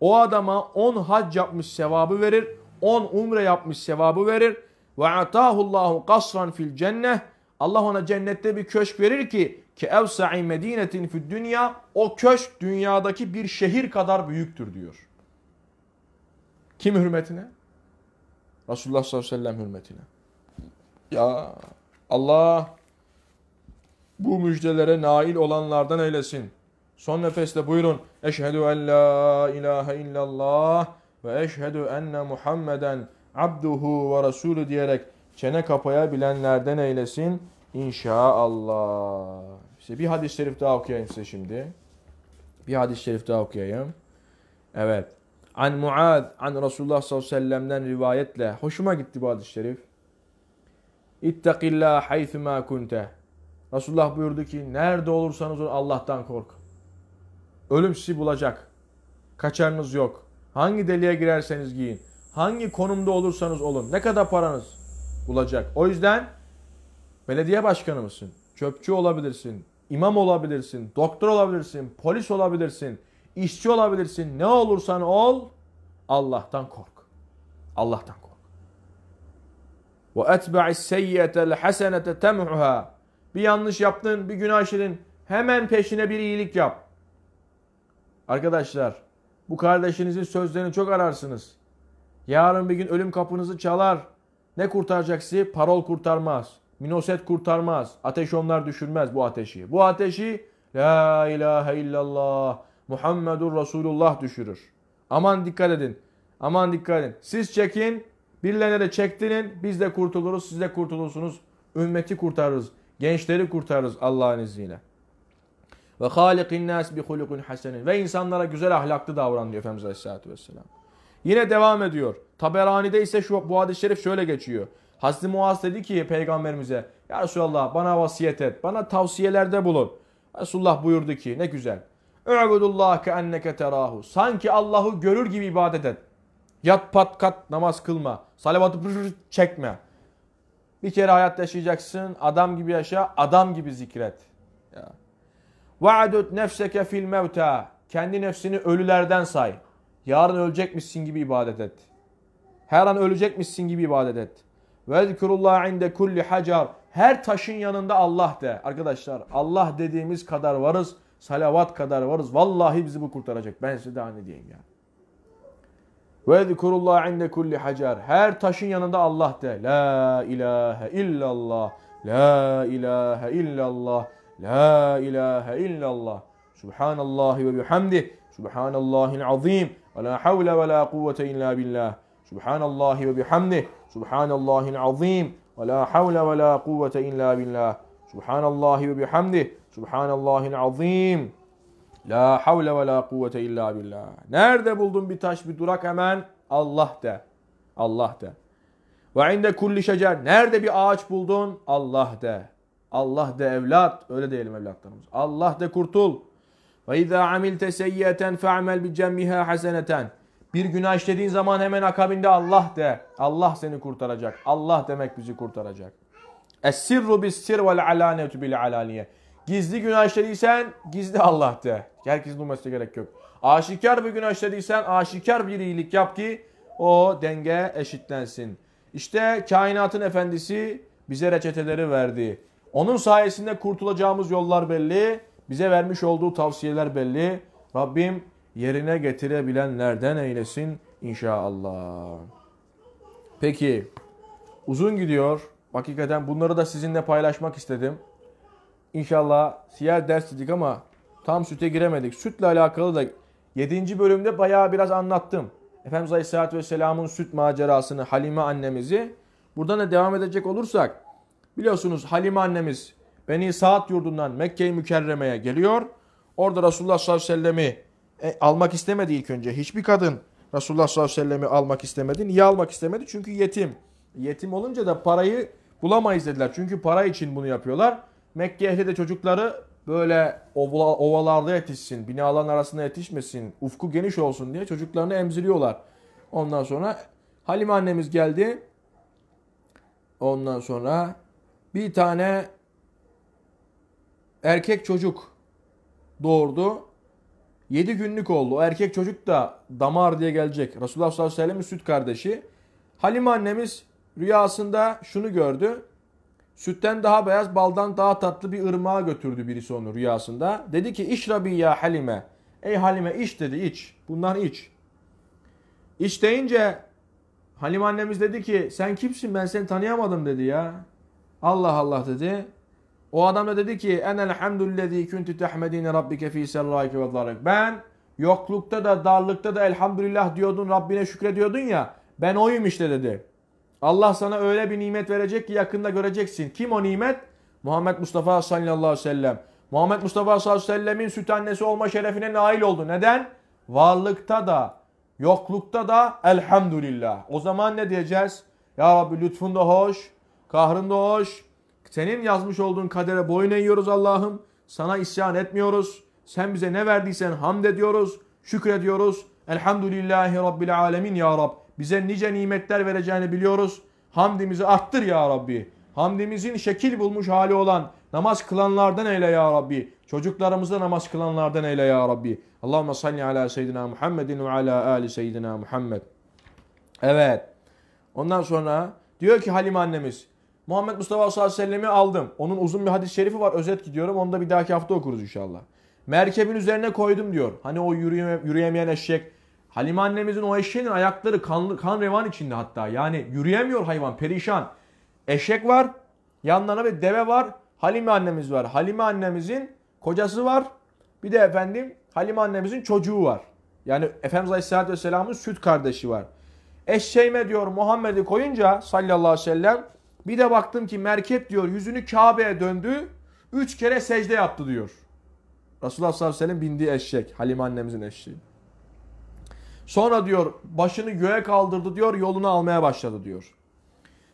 Speaker 1: O adama 10 hac yapmış sevabı verir. 10 umre yapmış sevabı verir. Ve atahullahu kasran fil cenneh. Allah ona cennette bir köşk verir ki ki evsa'i medinetin fi dünya o köşk dünyadaki bir şehir kadar büyüktür diyor. Kim hürmetine? Resulullah sallallahu aleyhi ve sellem hürmetine. Ya Allah bu müjdelere nail olanlardan eylesin. Son nefeste buyurun. Eşhedü en la ilahe illallah ve eşhedü enne Muhammeden abduhu ve resulü diyerek çene kapayabilenlerden eylesin. İnşaallah. İşte bir hadis-i şerif daha okuyayım size şimdi. Bir hadis-i şerif daha okuyayım. Evet. An Muad, an Resulullah sallallahu aleyhi ve sellem'den rivayetle. Hoşuma gitti bu hadis-i şerif. İttakillâh haythumâ kunte. Resulullah buyurdu ki nerede olursanız olun Allah'tan korkun. Ölüm sizi bulacak. Kaçarınız yok. Hangi deliğe girerseniz giyin. Hangi konumda olursanız olun. Ne kadar paranız bulacak. O yüzden belediye başkanı mısın? Çöpçü olabilirsin. İmam olabilirsin. Doktor olabilirsin. Polis olabilirsin. İşçi olabilirsin. Ne olursan ol Allah'tan kork. Allah'tan kork. Ve etba'is seyyiyetel hasenete tem'uha. Bir yanlış yaptın, bir günah işledin. Hemen peşine bir iyilik yap. Arkadaşlar bu kardeşinizin sözlerini çok ararsınız. Yarın bir gün ölüm kapınızı çalar. Ne kurtaracak sizi? Parol kurtarmaz. Minoset kurtarmaz. Ateş onlar düşürmez bu ateşi. Bu ateşi La ilahe illallah Muhammedur Resulullah düşürür. Aman dikkat edin. Aman dikkat edin. Siz çekin. Birilerine de çektinin, Biz de kurtuluruz. Siz de kurtulursunuz. Ümmeti kurtarırız. Gençleri kurtarırız Allah'ın izniyle. Ve halikin nas bi hulukun hasenin. Ve insanlara güzel ahlaklı davran diyor Efendimiz Aleyhisselatü Vesselam. Yine devam ediyor. Taberani'de ise şu, bu hadis-i şerif şöyle geçiyor. Hazreti Muaz dedi ki peygamberimize Ya Resulallah bana vasiyet et. Bana tavsiyelerde bulun. Resulullah buyurdu ki ne güzel. Ü'budullah ke enneke terahu. Sanki Allah'ı görür gibi ibadet et. Yat pat kat namaz kılma. Salavatı çekme. Bir kere hayat yaşayacaksın. Adam gibi yaşa. Adam gibi zikret. Ya. Va'dud nefseke fil mevta. Kendi nefsini ölülerden say. Yarın ölecekmişsin gibi ibadet et. Her an ölecekmişsin gibi ibadet et. Vezkurullah inde kulli hacar. Her taşın yanında Allah de. Arkadaşlar Allah dediğimiz kadar varız. Salavat kadar varız. Vallahi bizi bu kurtaracak. Ben size daha ne diyeyim yani. Vezkurullah inde kulli hacar. Her taşın yanında Allah de. La ilahe illallah. La ilahe illallah. La ilahe illallah. Subhanallah ve bihamdih. Subhanallahil azim. Ve la havle ve la kuvvete illa billah. Subhanallah ve bihamdih. Subhanallahil azim. Ve la havle ve la kuvvete illa billah. Subhanallah ve bihamdih. Subhanallahil azim. La havle ve la kuvvete illa billah. Nerede buldun bir taş bir durak hemen? Allah de. Allah de. Ve inde kulli şecer. Nerede bir ağaç buldun? Allah de. Allah de evlat. Öyle diyelim evlatlarımız. Allah de kurtul. Ve izâ amilte seyyiyeten fe'amel bi cemmiha haseneten. Bir günah işlediğin zaman hemen akabinde Allah de. Allah seni kurtaracak. Allah demek bizi kurtaracak. Es-sirru bis-sir vel alanetu bil alaniye. Gizli günah işlediysen gizli Allah de. Herkesin duyması gerek yok. Aşikar bir günah işlediysen aşikar bir iyilik yap ki o denge eşitlensin. İşte kainatın efendisi bize reçeteleri verdi. Onun sayesinde kurtulacağımız yollar belli. Bize vermiş olduğu tavsiyeler belli. Rabbim yerine getirebilenlerden eylesin inşallah. Peki uzun gidiyor. Hakikaten bunları da sizinle paylaşmak istedim. İnşallah siyer ders dedik ama tam süte giremedik. Sütle alakalı da 7. bölümde bayağı biraz anlattım. Efendimiz Aleyhisselatü Vesselam'ın süt macerasını, Halime annemizi. Buradan da devam edecek olursak Biliyorsunuz Halime annemiz Beni Saat yurdundan Mekke-i Mükerreme'ye geliyor. Orada Resulullah sallallahu aleyhi ve sellemi e, almak istemedi ilk önce. Hiçbir kadın Resulullah sallallahu aleyhi ve sellemi almak istemedi. Niye almak istemedi? Çünkü yetim. Yetim olunca da parayı bulamayız dediler. Çünkü para için bunu yapıyorlar. Mekke ehli de çocukları böyle ovalarda yetişsin, binaların arasında yetişmesin, ufku geniş olsun diye çocuklarını emziriyorlar. Ondan sonra Halime annemiz geldi. Ondan sonra bir tane erkek çocuk doğurdu. 7 günlük oldu. O erkek çocuk da damar diye gelecek. Resulullah sallallahu aleyhi ve sellem'in süt kardeşi. Halime annemiz rüyasında şunu gördü. Sütten daha beyaz, baldan daha tatlı bir ırmağa götürdü birisi onu rüyasında. Dedi ki işrabi ya Halime. Ey Halime iç dedi iç. Bundan iç. İç deyince Halime annemiz dedi ki sen kimsin ben seni tanıyamadım dedi ya. Allah Allah dedi. O adam da dedi ki enel hamdüllezî küntü tehmedîne rabbike fî serrâike ve darâike. Ben yoklukta da darlıkta da elhamdülillah diyordun Rabbine şükrediyordun ya ben oyum işte dedi. Allah sana öyle bir nimet verecek ki yakında göreceksin. Kim o nimet? Muhammed Mustafa sallallahu aleyhi ve sellem. Muhammed Mustafa sallallahu aleyhi ve sellemin süt annesi olma şerefine nail oldu. Neden? Varlıkta da, yoklukta da elhamdülillah. O zaman ne diyeceğiz? Ya Rabbi lütfun da hoş, kahrında hoş. Senin yazmış olduğun kadere boyun eğiyoruz Allah'ım. Sana isyan etmiyoruz. Sen bize ne verdiysen hamd ediyoruz, şükrediyoruz. Elhamdülillahi Rabbil alemin ya Rab. Bize nice nimetler vereceğini biliyoruz. Hamdimizi arttır ya Rabbi. Hamdimizin şekil bulmuş hali olan namaz kılanlardan eyle ya Rabbi. Çocuklarımızda namaz kılanlardan eyle ya Rabbi. Allahümme salli ala seyyidina Muhammedin ve ala ali seyyidina Muhammed. Evet. Ondan sonra diyor ki Halim annemiz Muhammed Mustafa sallallahu aleyhi ve sellemi aldım. Onun uzun bir hadis-i şerifi var. Özet gidiyorum. Onu da bir dahaki hafta okuruz inşallah. Merkebin üzerine koydum diyor. Hani o yürüyemeyen eşek. Halime annemizin o eşeğinin ayakları kanlı, kan revan içinde hatta. Yani yürüyemiyor hayvan perişan. Eşek var. Yanlarına bir deve var. Halime annemiz var. Halime annemizin kocası var. Bir de efendim Halime annemizin çocuğu var. Yani Efendimiz Aleyhisselatü Vesselam'ın süt kardeşi var. Eşşeyme diyor Muhammed'i koyunca sallallahu aleyhi ve sellem bir de baktım ki merkep diyor yüzünü Kabe'ye döndü. Üç kere secde yaptı diyor. Resulullah sallallahu aleyhi ve sellem bindiği eşek. Halime annemizin eşeği. Sonra diyor başını göğe kaldırdı diyor yolunu almaya başladı diyor.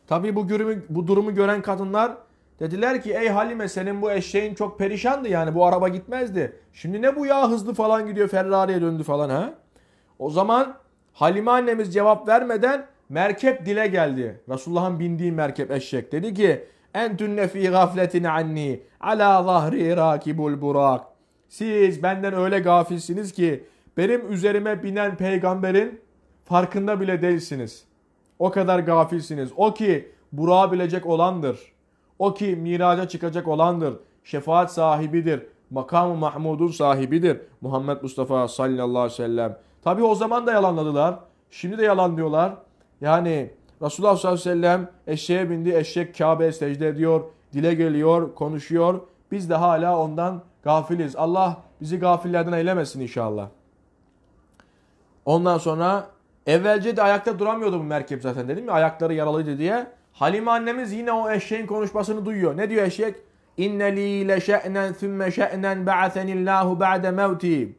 Speaker 1: Tabi bu, durumu, bu durumu gören kadınlar dediler ki ey Halime senin bu eşeğin çok perişandı yani bu araba gitmezdi. Şimdi ne bu ya hızlı falan gidiyor Ferrari'ye döndü falan ha. O zaman Halime annemiz cevap vermeden merkep dile geldi. Resulullah'ın bindiği merkep eşek. Dedi ki "En entünne fi gafletin anni ala zahri rakibul burak. Siz benden öyle gafilsiniz ki benim üzerime binen peygamberin farkında bile değilsiniz. O kadar gafilsiniz. O ki Burak'ı bilecek olandır. O ki miraca çıkacak olandır. Şefaat sahibidir. Makamı Mahmud'un sahibidir. Muhammed Mustafa sallallahu aleyhi ve sellem. Tabi o zaman da yalanladılar. Şimdi de yalan diyorlar. Yani Resulullah sallallahu aleyhi ve sellem eşeğe bindi, eşek Kabe'ye secde ediyor, dile geliyor, konuşuyor. Biz de hala ondan gafiliz. Allah bizi gafillerden eylemesin inşallah. Ondan sonra evvelce de ayakta duramıyordu bu merkep zaten dedim ya ayakları yaralıydı diye. Halime annemiz yine o eşeğin konuşmasını duyuyor. Ne diyor eşek? İnne li le şe'nen thümme şe'nen ba'athenillahu ba'de mevti.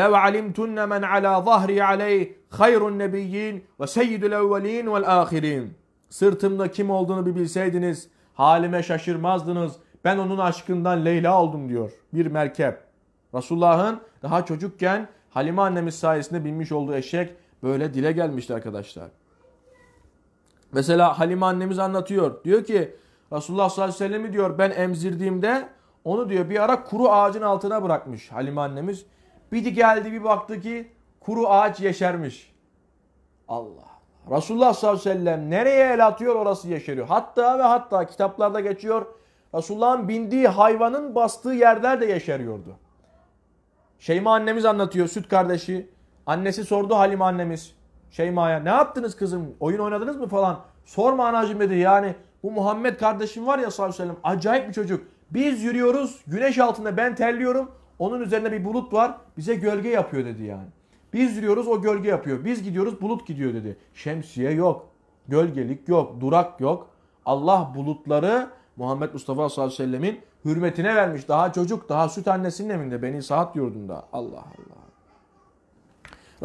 Speaker 1: لَوْ عَلِمْتُنَّ مَنْ عَلَى ظَهْرِ عَلَيْهِ خَيْرُ النَّبِيِّينَ وَسَيِّدُ الْاَوَّلِينَ وَالْآخِرِينَ Sırtımda kim olduğunu bir bilseydiniz, halime şaşırmazdınız. Ben onun aşkından Leyla oldum diyor bir merkep. Resulullah'ın daha çocukken Halime annemiz sayesinde binmiş olduğu eşek böyle dile gelmişti arkadaşlar. Mesela Halime annemiz anlatıyor. Diyor ki Resulullah sallallahu aleyhi ve sellem'i diyor ben emzirdiğimde onu diyor bir ara kuru ağacın altına bırakmış Halime annemiz. Bir geldi bir baktı ki kuru ağaç yeşermiş. Allah. Resulullah sallallahu aleyhi ve sellem nereye el atıyor orası yeşeriyor. Hatta ve hatta kitaplarda geçiyor. Resulullah'ın bindiği hayvanın bastığı yerler de yeşeriyordu. Şeyma annemiz anlatıyor süt kardeşi. Annesi sordu Halim annemiz. Şeyma'ya ne yaptınız kızım oyun oynadınız mı falan. Sorma anacığım dedi yani bu Muhammed kardeşim var ya sallallahu aleyhi ve sellem acayip bir çocuk. Biz yürüyoruz güneş altında ben terliyorum onun üzerine bir bulut var bize gölge yapıyor dedi yani. Biz yürüyoruz o gölge yapıyor. Biz gidiyoruz bulut gidiyor dedi. Şemsiye yok. Gölgelik yok. Durak yok. Allah bulutları Muhammed Mustafa sallallahu aleyhi ve sellemin hürmetine vermiş. Daha çocuk daha süt annesinin evinde. Beni Saat yurdunda. Allah Allah.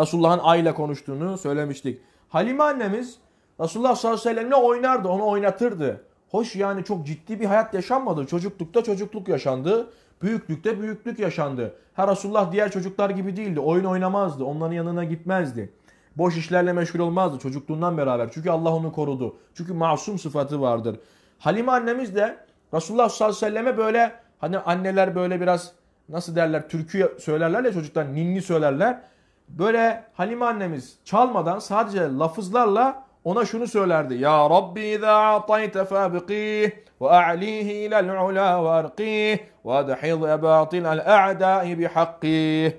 Speaker 1: Resulullah'ın ay konuştuğunu söylemiştik. Halime annemiz Resulullah sallallahu aleyhi ve sellemle oynardı. Onu oynatırdı. Hoş yani çok ciddi bir hayat yaşanmadı. Çocuklukta çocukluk yaşandı. Büyüklükte büyüklük yaşandı. Ha Resulullah diğer çocuklar gibi değildi. Oyun oynamazdı. Onların yanına gitmezdi. Boş işlerle meşgul olmazdı çocukluğundan beraber. Çünkü Allah onu korudu. Çünkü masum sıfatı vardır. Halime annemiz de Resulullah sallallahu aleyhi ve selleme böyle hani anneler böyle biraz nasıl derler türkü söylerler ya çocuklar ninni söylerler. Böyle Halime annemiz çalmadan sadece lafızlarla ona şunu söylerdi. Ya Rabbi izâ atayte fâbiqih ve a'lihi ilel ulâ ve وَدْحِضْ اَبَاطِلَ الْاَعْدَاءِ بِحَقِّهِ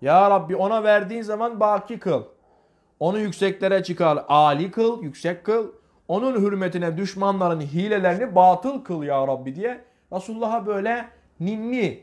Speaker 1: Ya Rabbi ona verdiğin zaman baki kıl. Onu yükseklere çıkar, ali kıl, yüksek kıl. Onun hürmetine düşmanların hilelerini batıl kıl ya Rabbi diye Resulullah'a böyle ninni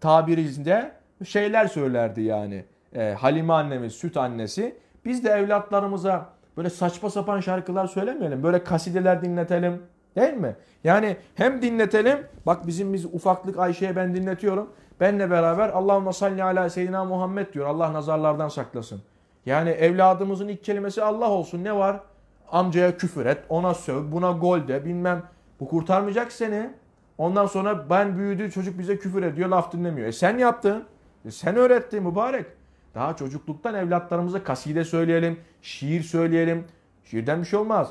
Speaker 1: tabirinde şeyler söylerdi yani. E, Halime annemiz, süt annesi. Biz de evlatlarımıza böyle saçma sapan şarkılar söylemeyelim. Böyle kasideler dinletelim. Değil mi? Yani hem dinletelim. Bak bizim biz ufaklık Ayşe'ye ben dinletiyorum. Benle beraber Allahümme salli ala seyyidina Muhammed diyor. Allah nazarlardan saklasın. Yani evladımızın ilk kelimesi Allah olsun. Ne var? Amcaya küfür et, ona söv, buna gol de bilmem. Bu kurtarmayacak seni. Ondan sonra ben büyüdü çocuk bize küfür ediyor laf dinlemiyor. E sen yaptın. E sen öğrettin mübarek. Daha çocukluktan evlatlarımıza kaside söyleyelim, şiir söyleyelim. Şiirden bir şey olmaz.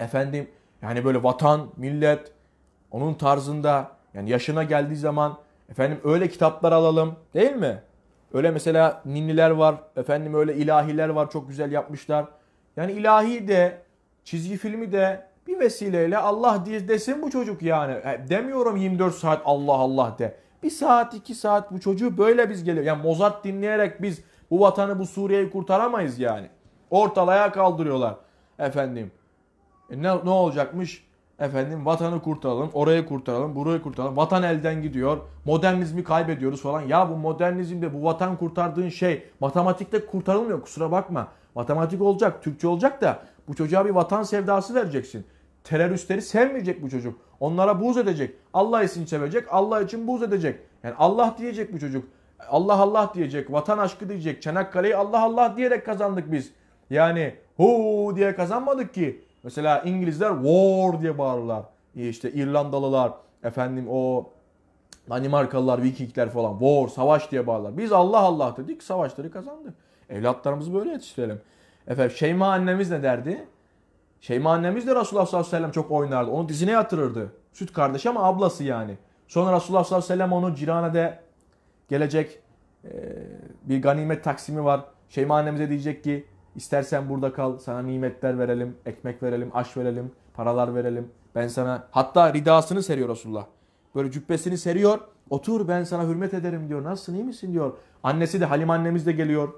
Speaker 1: Efendim yani böyle vatan, millet onun tarzında yani yaşına geldiği zaman efendim öyle kitaplar alalım değil mi? Öyle mesela ninniler var, efendim öyle ilahiler var çok güzel yapmışlar. Yani ilahi de, çizgi filmi de bir vesileyle Allah diye desin bu çocuk yani. E, demiyorum 24 saat Allah Allah de. Bir saat iki saat bu çocuğu böyle biz geliyor. Yani Mozart dinleyerek biz bu vatanı bu Suriye'yi kurtaramayız yani. Ortalaya kaldırıyorlar efendim. E ne, ne olacakmış? Efendim vatanı kurtaralım, orayı kurtaralım, burayı kurtaralım. Vatan elden gidiyor, modernizmi kaybediyoruz falan. Ya bu modernizmde bu vatan kurtardığın şey matematikte kurtarılmıyor kusura bakma. Matematik olacak, Türkçe olacak da bu çocuğa bir vatan sevdası vereceksin. Teröristleri sevmeyecek bu çocuk. Onlara buz edecek. Allah için sevecek, Allah için buz edecek. Yani Allah diyecek bu çocuk. Allah Allah diyecek, vatan aşkı diyecek. Çanakkale'yi Allah Allah diyerek kazandık biz. Yani hu diye kazanmadık ki. Mesela İngilizler war diye bağırırlar. İşte İrlandalılar, efendim o Danimarkalılar, Vikingler falan war, savaş diye bağırırlar. Biz Allah Allah dedik, savaşları kazandık. Evlatlarımızı böyle yetiştirelim. Efendim Şeyma annemiz ne derdi? Şeyma annemiz de Resulullah sallallahu aleyhi ve sellem çok oynardı. Onu dizine yatırırdı. Süt kardeş ama ablası yani. Sonra Resulullah sallallahu aleyhi ve sellem onu Cirane'de gelecek bir ganimet taksimi var. Şeyma annemize diyecek ki İstersen burada kal, sana nimetler verelim, ekmek verelim, aş verelim, paralar verelim. Ben sana hatta ridasını seriyor Resulullah. Böyle cübbesini seriyor. Otur ben sana hürmet ederim diyor. Nasılsın iyi misin diyor. Annesi de Halim annemiz de geliyor.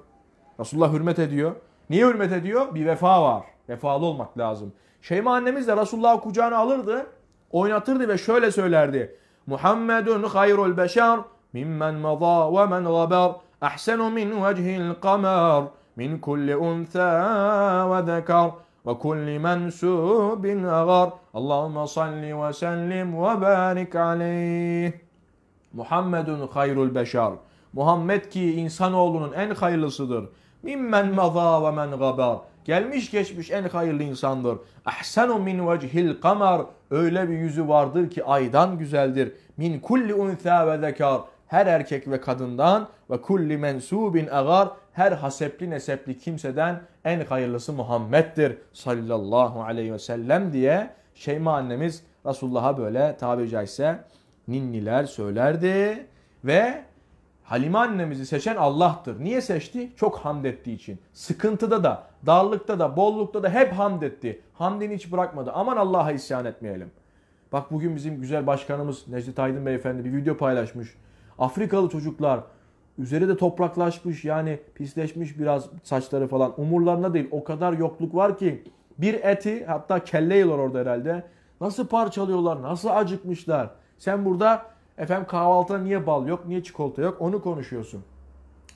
Speaker 1: Resulullah hürmet ediyor. Niye hürmet ediyor? Bir vefa var. Vefalı olmak lazım. Şeyma annemiz de Resulullah'ı kucağına alırdı. Oynatırdı ve şöyle söylerdi. Muhammedun hayrul beşer mimmen maza ve men gaber ahsenu min vecihil kamer min kulli unsa ve zekar ve kulli mensubin agar. Allahümme salli ve sellim ve barik aleyh. Muhammedun hayrul beşer. Muhammed ki insanoğlunun en hayırlısıdır. Mimmen maza ve men gabar. Gelmiş geçmiş en hayırlı insandır. Ahsenu min vecihil kamar. Öyle bir yüzü vardır ki aydan güzeldir. Min kulli unsa ve zekar. Her erkek ve kadından ve kulli mensubin agar her hasepli nesepli kimseden en hayırlısı Muhammed'dir sallallahu aleyhi ve sellem diye Şeyma annemiz Resulullah'a böyle tabi caizse ninniler söylerdi ve Halime annemizi seçen Allah'tır. Niye seçti? Çok hamd ettiği için. Sıkıntıda da, darlıkta da, bollukta da hep hamd etti. Hamdini hiç bırakmadı. Aman Allah'a isyan etmeyelim. Bak bugün bizim güzel başkanımız Necdet Aydın Beyefendi bir video paylaşmış. Afrikalı çocuklar Üzeri de topraklaşmış yani pisleşmiş biraz saçları falan. Umurlarına değil o kadar yokluk var ki bir eti hatta kelle yiyorlar orada herhalde. Nasıl parçalıyorlar, nasıl acıkmışlar. Sen burada efendim kahvaltıda niye bal yok, niye çikolata yok onu konuşuyorsun.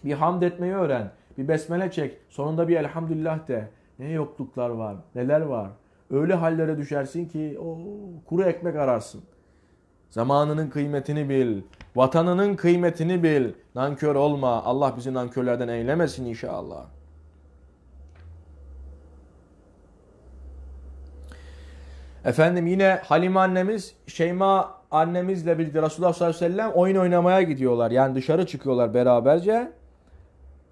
Speaker 1: Bir hamd etmeyi öğren, bir besmele çek, sonunda bir elhamdülillah de. Ne yokluklar var, neler var. Öyle hallere düşersin ki o kuru ekmek ararsın. Zamanının kıymetini bil. Vatanının kıymetini bil. Nankör olma. Allah bizi nankörlerden eylemesin inşallah. Efendim yine Halime annemiz Şeyma annemizle birlikte Resulullah sallallahu aleyhi ve sellem oyun oynamaya gidiyorlar. Yani dışarı çıkıyorlar beraberce.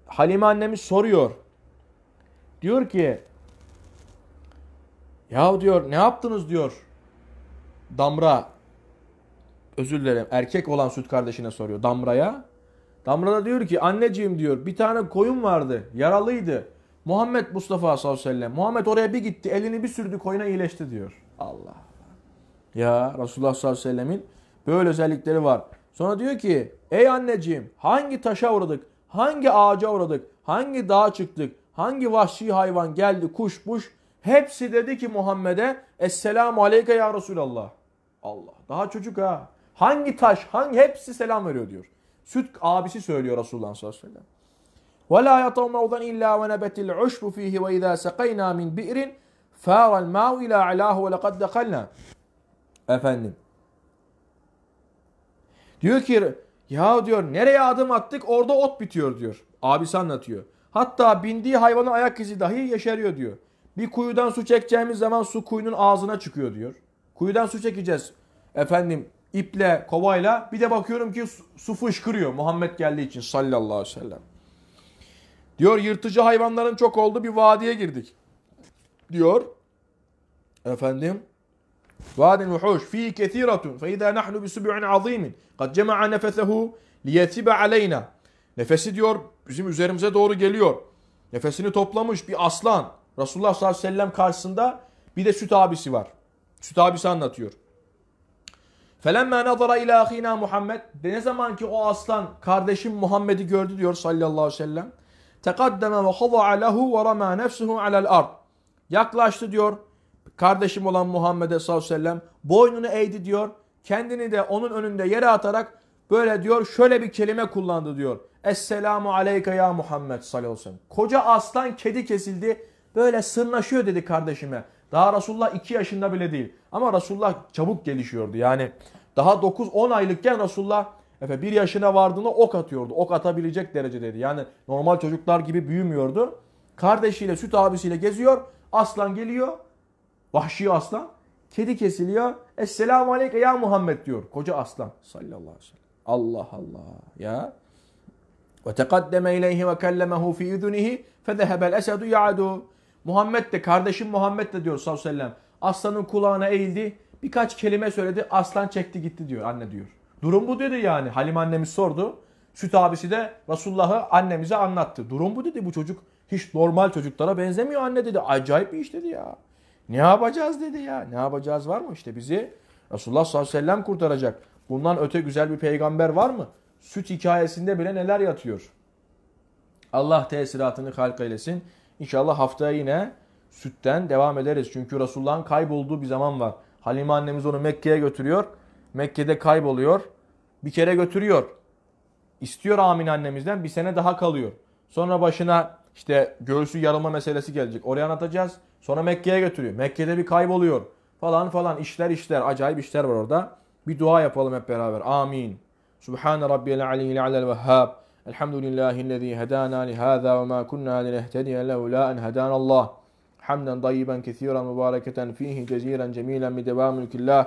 Speaker 1: Halime annemiz soruyor. Diyor ki Yahu diyor ne yaptınız diyor Damra özür dilerim erkek olan süt kardeşine soruyor Damra'ya. Damra da diyor ki anneciğim diyor bir tane koyun vardı yaralıydı. Muhammed Mustafa sallallahu aleyhi ve sellem. Muhammed oraya bir gitti elini bir sürdü koyuna iyileşti diyor. Allah Ya Resulullah sallallahu aleyhi ve sellemin böyle özellikleri var. Sonra diyor ki ey anneciğim hangi taşa uğradık? Hangi ağaca uğradık? Hangi dağa çıktık? Hangi vahşi hayvan geldi kuş buş? Hepsi dedi ki Muhammed'e Esselamu Aleyke ya Resulallah. Allah daha çocuk ha. Hangi taş, hangi hepsi selam veriyor diyor. Süt abisi söylüyor Resulullah sallallahu aleyhi ve sellem. la وَلَا يَطَوْ مَوْضًا إِلَّا وَنَبَتِ الْعُشْبُ ف۪يهِ وَاِذَا سَقَيْنَا مِنْ بِئْرٍ فَارَ الْمَاءُ اِلَى عَلَاهُ وَلَقَدْ دَخَلْنَا Efendim. Diyor ki ya diyor nereye adım attık orada ot bitiyor diyor. Abisi anlatıyor. Hatta bindiği hayvanın ayak izi dahi yeşeriyor diyor. Bir kuyudan su çekeceğimiz zaman su kuyunun ağzına çıkıyor diyor. Kuyudan su çekeceğiz. Efendim iple, kovayla. Bir de bakıyorum ki su fışkırıyor Muhammed geldiği için sallallahu aleyhi ve sellem. Diyor yırtıcı hayvanların çok oldu. bir vadiye girdik. Diyor. Efendim. Vadin vuhuş fi kethiratun fe idâ nahnu bi subu'in azîmin. Kad cema'a nefesehu liyetibe aleyna. Nefesi diyor bizim üzerimize doğru geliyor. Nefesini toplamış bir aslan. Resulullah sallallahu aleyhi ve sellem karşısında bir de süt abisi var. Süt abisi anlatıyor. Felemma nazara ila ahina Muhammed. De ne zaman ki o aslan kardeşim Muhammed'i gördü diyor sallallahu aleyhi ve sellem. Tekaddeme ve khada'a lehu ve rama nefsuhu alel ard. Yaklaştı diyor kardeşim olan Muhammed'e sallallahu aleyhi ve sellem. Boynunu eğdi diyor. Kendini de onun önünde yere atarak böyle diyor şöyle bir kelime kullandı diyor. Esselamu aleyke ya Muhammed sallallahu aleyhi ve sellem. Koca aslan kedi kesildi. Böyle sırnaşıyor dedi kardeşime. Daha Resulullah 2 yaşında bile değil. Ama Resulullah çabuk gelişiyordu. Yani daha 9-10 aylıkken Resulullah Efe 1 yaşına vardığında ok atıyordu. Ok atabilecek derecedeydi. Yani normal çocuklar gibi büyümüyordu. Kardeşiyle, süt abisiyle geziyor. Aslan geliyor. Vahşi aslan. Kedi kesiliyor. Esselamu aleyke ya Muhammed diyor. Koca aslan. Sallallahu aleyhi ve sellem. Allah Allah ya. Ve tekaddeme ileyhi ve kellemehu fi idunihi fezehebel esedu ya'du. Muhammed de kardeşim Muhammed de diyor sallallahu aleyhi ve sellem. Aslanın kulağına eğildi birkaç kelime söyledi aslan çekti gitti diyor anne diyor. Durum bu dedi yani Halim annemiz sordu. Süt abisi de Resulullah'ı annemize anlattı. Durum bu dedi bu çocuk hiç normal çocuklara benzemiyor anne dedi. Acayip bir iş dedi ya. Ne yapacağız dedi ya. Ne yapacağız var mı işte bizi Resulullah sallallahu aleyhi ve sellem kurtaracak. Bundan öte güzel bir peygamber var mı? Süt hikayesinde bile neler yatıyor. Allah tesiratını halk eylesin. İnşallah haftaya yine sütten devam ederiz. Çünkü Resulullah'ın kaybolduğu bir zaman var. Halime annemiz onu Mekke'ye götürüyor. Mekke'de kayboluyor. Bir kere götürüyor. İstiyor Amin annemizden bir sene daha kalıyor. Sonra başına işte göğsü yarılma meselesi gelecek. Oraya anlatacağız. Sonra Mekke'ye götürüyor. Mekke'de bir kayboluyor. Falan falan işler işler. Acayip işler var orada. Bir dua yapalım hep beraber. Amin. Subhan rabbiyal aliyyil alel vehhab. الحمد لله الذي هدانا لهذا وما كنا لنهتدي لولا أن هدانا الله حمدا طيبا كثيرا مباركة فيه جزيلا جميلا بدوام ملك الله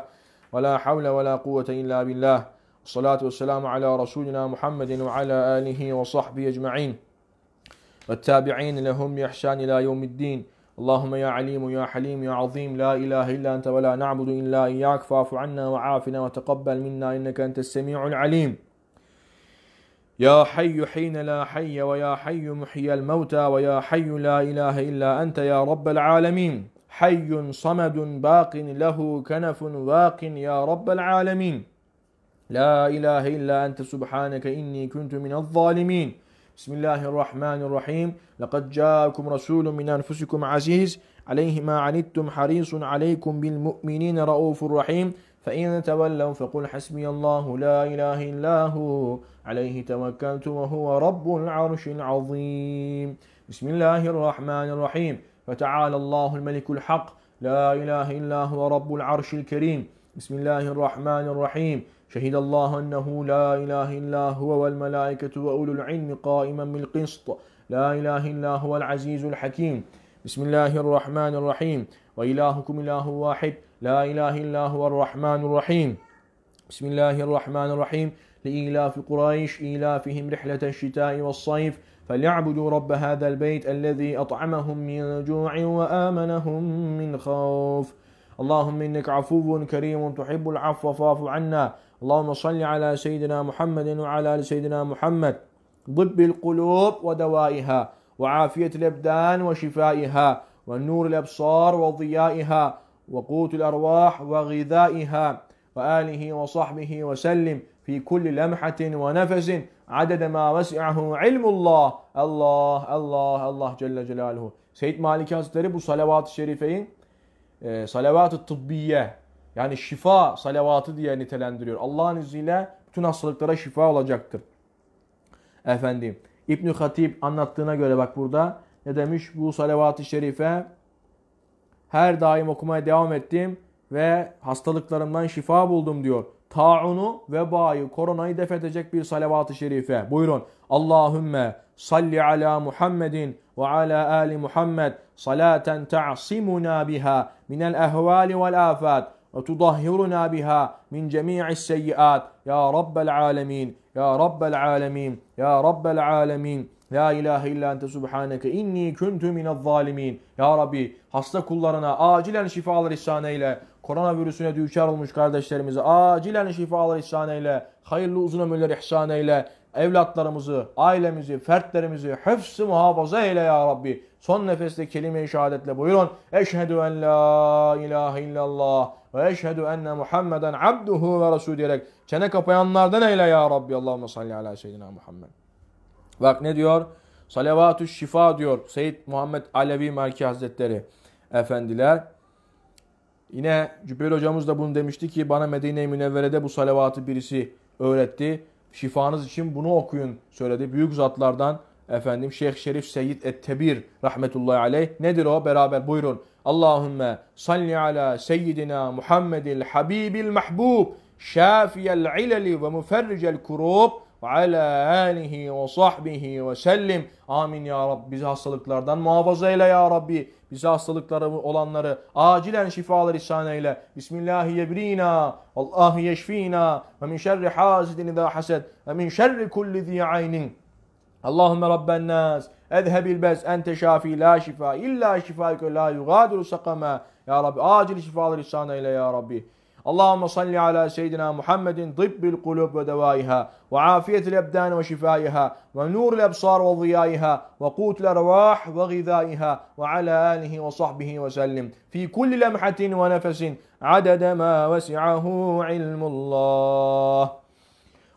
Speaker 1: ولا حول ولا قوة إلا بالله والصلاة والسلام على رسولنا محمد وعلى آله وصحبه أجمعين والتابعين لهم يحشان إلى يوم الدين اللهم يا عليم يا حليم يا عظيم لا إله إلا أنت ولا نعبد إلا إياك فاعف عنا وعافنا وتقبل منا إنك أنت السميع العليم يا حي حين لا حي ويا حي محيي الموتى ويا حي لا إله إلا أنت يا رب العالمين حي صمد باق له كنف واق يا رب العالمين لا إله إلا أنت سبحانك إني كنت من الظالمين بسم الله الرحمن الرحيم لقد جاءكم رسول من أنفسكم عزيز عليه ما عنتم حريص عليكم بالمؤمنين رؤوف رحيم فإن تولوا فقل حسبي الله لا إله إلا هو عليه توكلت وهو رب العرش العظيم بسم الله الرحمن الرحيم فتعالى الله الملك الحق لا إله إلا هو رب العرش الكريم بسم الله الرحمن الرحيم شهد الله أنه لا إله إلا هو والملائكة وأولو العلم قائما بالقسط لا إله إلا هو العزيز الحكيم بسم الله الرحمن الرحيم وإلهكم إله واحد لا إله إلا هو الرحمن الرحيم بسم الله الرحمن الرحيم لإيلاف قريش إيلافهم رحلة الشتاء والصيف فليعبدوا رب هذا البيت الذي أطعمهم من جوع وآمنهم من خوف اللهم إنك عفو كريم تحب العفو فاعف عنا اللهم صل على سيدنا محمد وعلى آل سيدنا محمد ضب القلوب ودوائها وعافية الأبدان وشفائها والنور الأبصار وضيائها وقوت الأرواح وغذائها وآله وصحبه وسلم في كل لمحة ونفس عدد ما وسعه علم الله Allah Allah Allah Celle Celaluhu Seyyid Maliki Hazretleri bu salavat-ı şerifeyi e, salavat-ı tıbbiye yani şifa salavatı diye nitelendiriyor. Allah'ın izniyle bütün hastalıklara şifa olacaktır. Efendim İbn-i Hatib anlattığına göre bak burada ne demiş bu salavat-ı şerife her daim okumaya devam ettim ve hastalıklarımdan şifa buldum diyor. Taunu ve bayı, koronayı def edecek bir salavat-ı şerife. Buyurun. Allahümme salli ala Muhammedin ve ala ali Muhammed salaten ta'simuna biha minel ehvali vel afat وتطهرنا بها من جميع السيئات يا رب العالمين يا رب العالمين يا رب العالمين La ilahe illa ente subhaneke inni kuntu minel zalimin. Ya Rabbi hasta kullarına acilen şifalar ihsan eyle. Koronavirüsüne düçar olmuş kardeşlerimize acilen şifalar ihsan eyle. Hayırlı uzun ömürler ihsan eyle. Evlatlarımızı, ailemizi, fertlerimizi hepsi muhafaza eyle ya Rabbi. Son nefeste kelime-i şehadetle buyurun. Eşhedü en la ilahe illallah ve eşhedü enne Muhammeden abduhu ve resulü diyerek çene kapayanlardan eyle ya Rabbi. Allahümme salli ala seyyidina Muhammed. Bak ne diyor? Salavatü şifa diyor Seyyid Muhammed Alevi Merki Hazretleri efendiler. Yine Cübbeli hocamız da bunu demişti ki bana Medine-i Münevvere'de bu salavatı birisi öğretti. Şifanız için bunu okuyun söyledi. Büyük zatlardan efendim Şeyh Şerif Seyyid Ettebir rahmetullahi aleyh. Nedir o? Beraber buyurun. Allahümme salli ala seyyidina Muhammedil habibil mahbub şafiyel ileli ve müferricel kurub ve ala alihi ve sahbihi ve sellim. Amin ya Rabbi. Bizi hastalıklardan muhafaza eyle ya Rabbi. Bizi hastalıkları olanları acilen şifalar ihsan eyle. Bismillahi yebrina. Allahu yeşfina. Ve min şerri hasidin idâ hased. Ve min şerri kulli zî aynin. اللهم رب الناس اذهب الباس أنت شافي لا شفاء إلا شفائك لا يغادر سقما يا رب آجل شفاء لسانا إلى يا ربي اللهم صل على سيدنا محمد طب القلوب ودوائها وعافية الأبدان وشفائها ونور الأبصار وضيائها وقوت الأرواح وغذائها وعلى آله وصحبه وسلم في كل لمحة ونفس عدد ما وسعه علم الله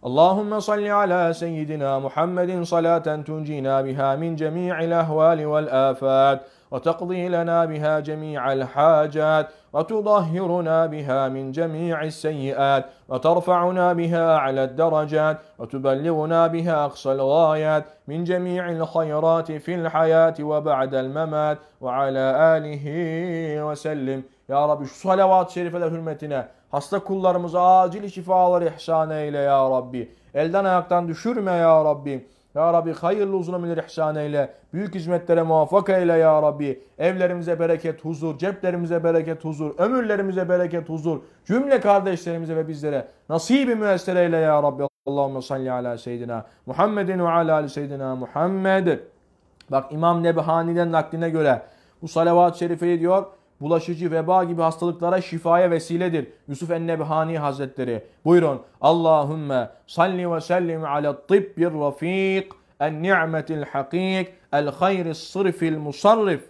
Speaker 1: اللهم صل على سيدنا محمد صلاة تنجينا بها من جميع الأهوال والآفات وتقضي لنا بها جميع الحاجات وتطهرنا بها من جميع السيئات وترفعنا بها على الدرجات وتبلغنا بها أقصى الغايات من جميع الخيرات في الحياة وبعد الممات وعلى آله وسلم يا رب صلوات شريفة لهرمتنا Hasta kullarımıza acil şifalar ihsan eyle ya Rabbi. Elden ayaktan düşürme ya Rabbi. Ya Rabbi hayırlı uzun ömürler ihsan eyle. Büyük hizmetlere muvaffak eyle ya Rabbi. Evlerimize bereket, huzur. Ceplerimize bereket, huzur. Ömürlerimize bereket, huzur. Cümle kardeşlerimize ve bizlere nasibi müessir eyle ya Rabbi. Allahümme salli ala seyyidina Muhammedin ve ala ali seyyidina Muhammed. Bak İmam Nebhani'den nakline göre bu salavat-ı şerifeyi diyor bulaşıcı veba gibi hastalıklara şifaya vesiledir. Yusuf Ennebhani Hazretleri. Buyurun. Allahümme salli ve sellim ala tibbir rafiq, en ni'metil hakik el hayris sırfil musarrif.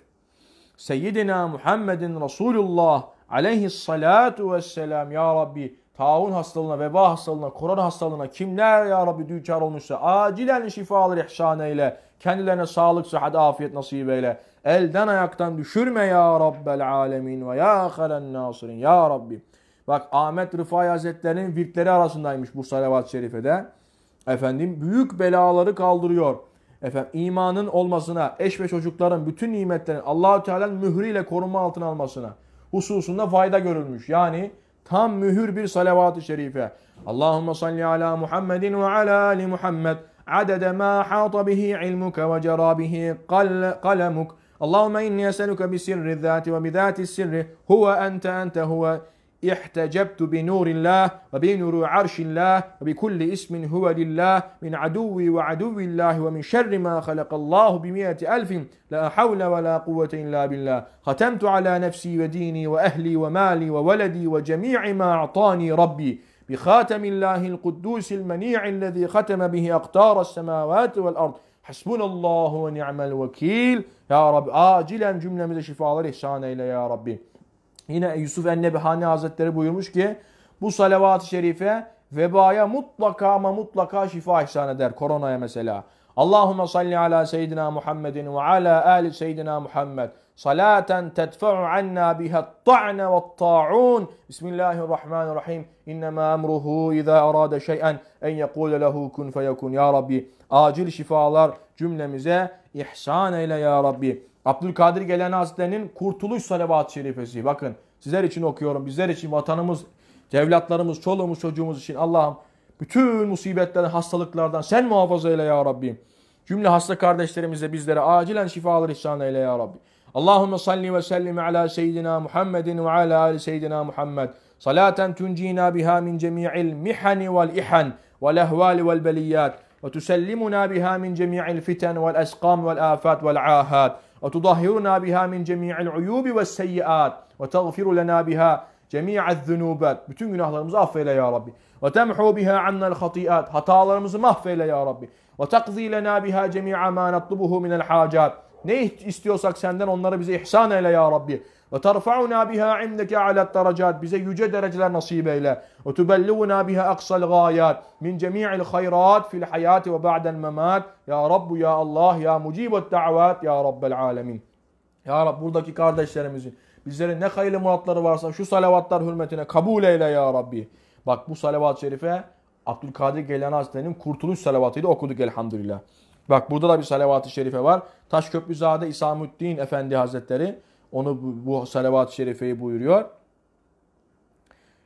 Speaker 1: Seyyidina Muhammedin Resulullah aleyhissalatu vesselam ya Rabbi taun hastalığına, veba hastalığına, korona hastalığına kimler ya Rabbi düçar olmuşsa acilen şifalar ihsan eyle. Kendilerine sağlık, sıhhat, afiyet nasip eyle. Elden ayaktan düşürme ya Rabbel alemin ve ya heren nasirin ya Rabbi. Bak Ahmet Rıfai Hazretleri'nin virtleri arasındaymış bu salavat-ı şerifede. Efendim büyük belaları kaldırıyor. Efendim imanın olmasına, eş ve çocukların bütün nimetlerin Allahü Teala'nın mührüyle koruma altına almasına hususunda fayda görülmüş. Yani tam mühür bir salavat-ı şerife. Allahümme salli ala Muhammedin ve ala ali Muhammed adede ma hata bihi ilmuke ve cera bihi kalemuk اللهم إني أسألك بسر الذات وبذات السر هو أنت أنت هو احتجبت بنور الله وبنور عرش الله وبكل اسم هو لله من عدوي وعدو الله ومن شر ما خلق الله بمئة ألف لا حول ولا قوة إلا بالله ختمت على نفسي وديني وأهلي ومالي وولدي وجميع ما أعطاني ربي بخاتم الله القدوس المنيع الذي ختم به أقطار السماوات والأرض Hasbunallahu ve ni'mel vekil. Ya Rabbi acilen cümlemize şifalar ihsan eyle ya Rabbi. Yine Yusuf Ennebihani Hazretleri buyurmuş ki bu salavat-ı şerife vebaya mutlaka ama mutlaka şifa ihsan eder. Koronaya mesela. Allahumme salli ala seyyidina Muhammedin ve ala ali seyyidina Muhammed. Salaten tedfa'u anna biha ta'ne ve ta'un. Bismillahirrahmanirrahim. İnnemâ emruhu izâ arâde şey'en en yekûle lehu kun feyekun. Ya Rabbi acil şifalar cümlemize ihsan eyle ya Rabbi. Abdülkadir Gelen Hazretleri'nin Kurtuluş Salavat-ı Şerifesi. Bakın sizler için okuyorum. Bizler için vatanımız, evlatlarımız, çoluğumuz, çocuğumuz için Allah'ım bütün musibetlerden, hastalıklardan sen muhafaza eyle ya Rabbi. Cümle hasta kardeşlerimize bizlere acilen şifalar ihsan eyle ya Rabbi. Allahümme salli ve sellim ala seyyidina Muhammedin ve ala ali seyyidina Muhammed. Salaten tuncina biha min cemi'il mihani vel ihan vel ehvali vel beliyat. وتسلمنا بها من جميع الفتن والأسقام والآفات والعاهات وتظهرنا بها من جميع العيوب والسيئات وتغفر لنا بها جميع الذنوبات بتون جناح إلى يا ربي وتمحو بها عنا الخطيئات هطال مزمه يا ربي وتقضي لنا بها جميع ما نطلبه من الحاجات Ne istiyorsak senden onlara bize ihsan eyle ya Rabbi. Ve terfa'una biha indeke alat derecat. Bize yüce dereceler nasip eyle. Ve tubellivuna biha aksal gayat. Min cemi'il hayrat fil hayati ve ba'del memat. Ya Rabbu ya Allah ya mucibet da'vat ya Rabbel alemin. Ya Rab buradaki kardeşlerimizin bizlere ne hayırlı muratları varsa şu salavatlar hürmetine kabul eyle ya Rabbi. Bak bu salavat-ı şerife Abdülkadir Geylani Hazretleri'nin kurtuluş salavatıydı okuduk elhamdülillah. Bak burada da bir salavat-ı şerife var. Taşköprüzade İsamuddin Efendi Hazretleri onu bu, bu salavat-ı şerifeyi buyuruyor.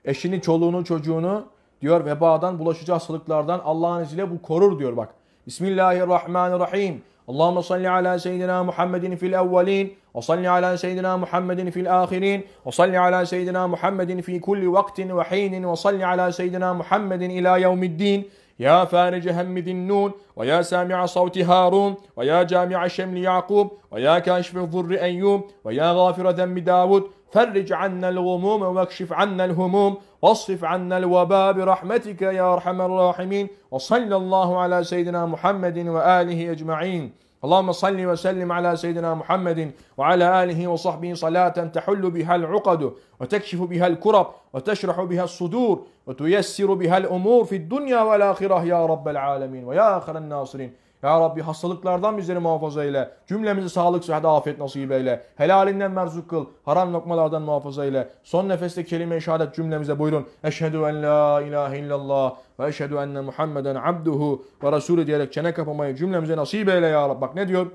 Speaker 1: Eşini, çoluğunu, çocuğunu diyor vebadan, bulaşıcı hastalıklardan Allah'ın izniyle bu korur diyor bak. Bismillahirrahmanirrahim. Allahümme salli ala seyyidina Muhammedin fil evvelin ve salli ala seyyidina Muhammedin fil ahirin ve salli ala seyyidina Muhammedin fi kulli vaktin ve hinin ve salli ala seyyidina Muhammedin ila yevmiddin. يا فارج هم ذي النون ويا سامع صوت هارون ويا جامع شمل يعقوب ويا كاشف الضر أيوب ويا غافر ذنب داود فرج عنا الغموم واكشف عنا الهموم واصف عنا الوباء برحمتك يا أرحم الراحمين وصلى الله على سيدنا محمد وآله أجمعين Allahümme salli ve sellim ala seyyidina Muhammedin ve ala alihi ve sahbihi salaten tehullu bihal ukadu ve tekşifu bihal kurab ve teşrahu bihal sudur ve tuyessiru bihal umur fi dunya vel ahirah ya rabbel alemin ve ya ahiren nasirin. Ya Rabbi hastalıklardan bizleri muhafaza eyle. Cümlemizi sağlık, sıhhat, afiyet nasip eyle. Helalinden merzuk kıl. Haram lokmalardan muhafaza eyle. Son nefeste kelime-i şehadet cümlemize buyurun. Eşhedü en la ilahe illallah ve eşhedü enne Muhammeden abduhu ve Resulü diyerek çene kapamayı cümlemize nasip eyle ya Rabbi. Bak ne diyor?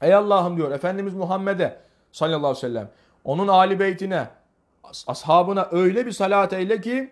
Speaker 1: Ey Allah'ım diyor Efendimiz Muhammed'e sallallahu aleyhi ve sellem onun Ali Beytine ashabına öyle bir salat eyle ki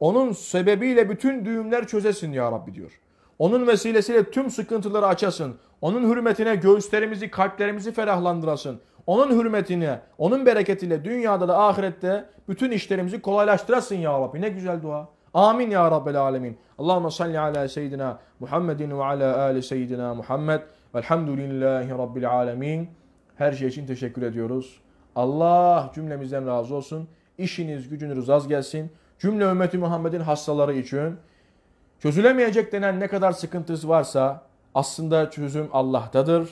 Speaker 1: onun sebebiyle bütün düğümler çözesin ya Rabbi diyor. Onun vesilesiyle tüm sıkıntıları açasın. Onun hürmetine göğüslerimizi, kalplerimizi ferahlandırasın. Onun hürmetine, onun bereketiyle dünyada da ahirette bütün işlerimizi kolaylaştırasın ya Rabbi. Ne güzel dua. Amin ya Rabbel Alemin. Allahümme salli ala seyyidina Muhammedin ve ala ali seyyidina Muhammed. Velhamdülillahi Rabbil Alemin. Her şey için teşekkür ediyoruz. Allah cümlemizden razı olsun. İşiniz gücünüz az gelsin. Cümle ümmeti Muhammed'in hastaları için çözülemeyecek denen ne kadar sıkıntısı varsa aslında çözüm Allah'tadır.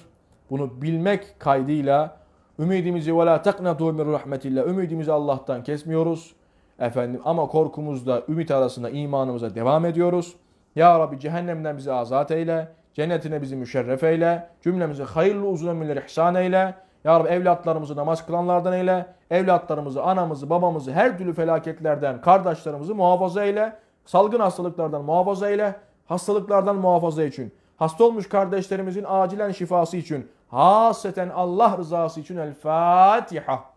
Speaker 1: Bunu bilmek kaydıyla ümidimizi ve la taknatu min rahmetillah ümidimizi Allah'tan kesmiyoruz. Efendim ama korkumuzla ümit arasında imanımıza devam ediyoruz. Ya Rabbi cehennemden bizi azat eyle. Cennetine bizi müşerref eyle. Cümlemizi hayırlı uzun ömürler ihsan eyle. Ya Rabbi evlatlarımızı namaz kılanlardan eyle. Evlatlarımızı, anamızı, babamızı her türlü felaketlerden, kardeşlerimizi muhafaza eyle. Salgın hastalıklardan muhafaza eyle. Hastalıklardan muhafaza için. Hasta olmuş kardeşlerimizin acilen şifası için. Haseten Allah rızası için El Fatiha.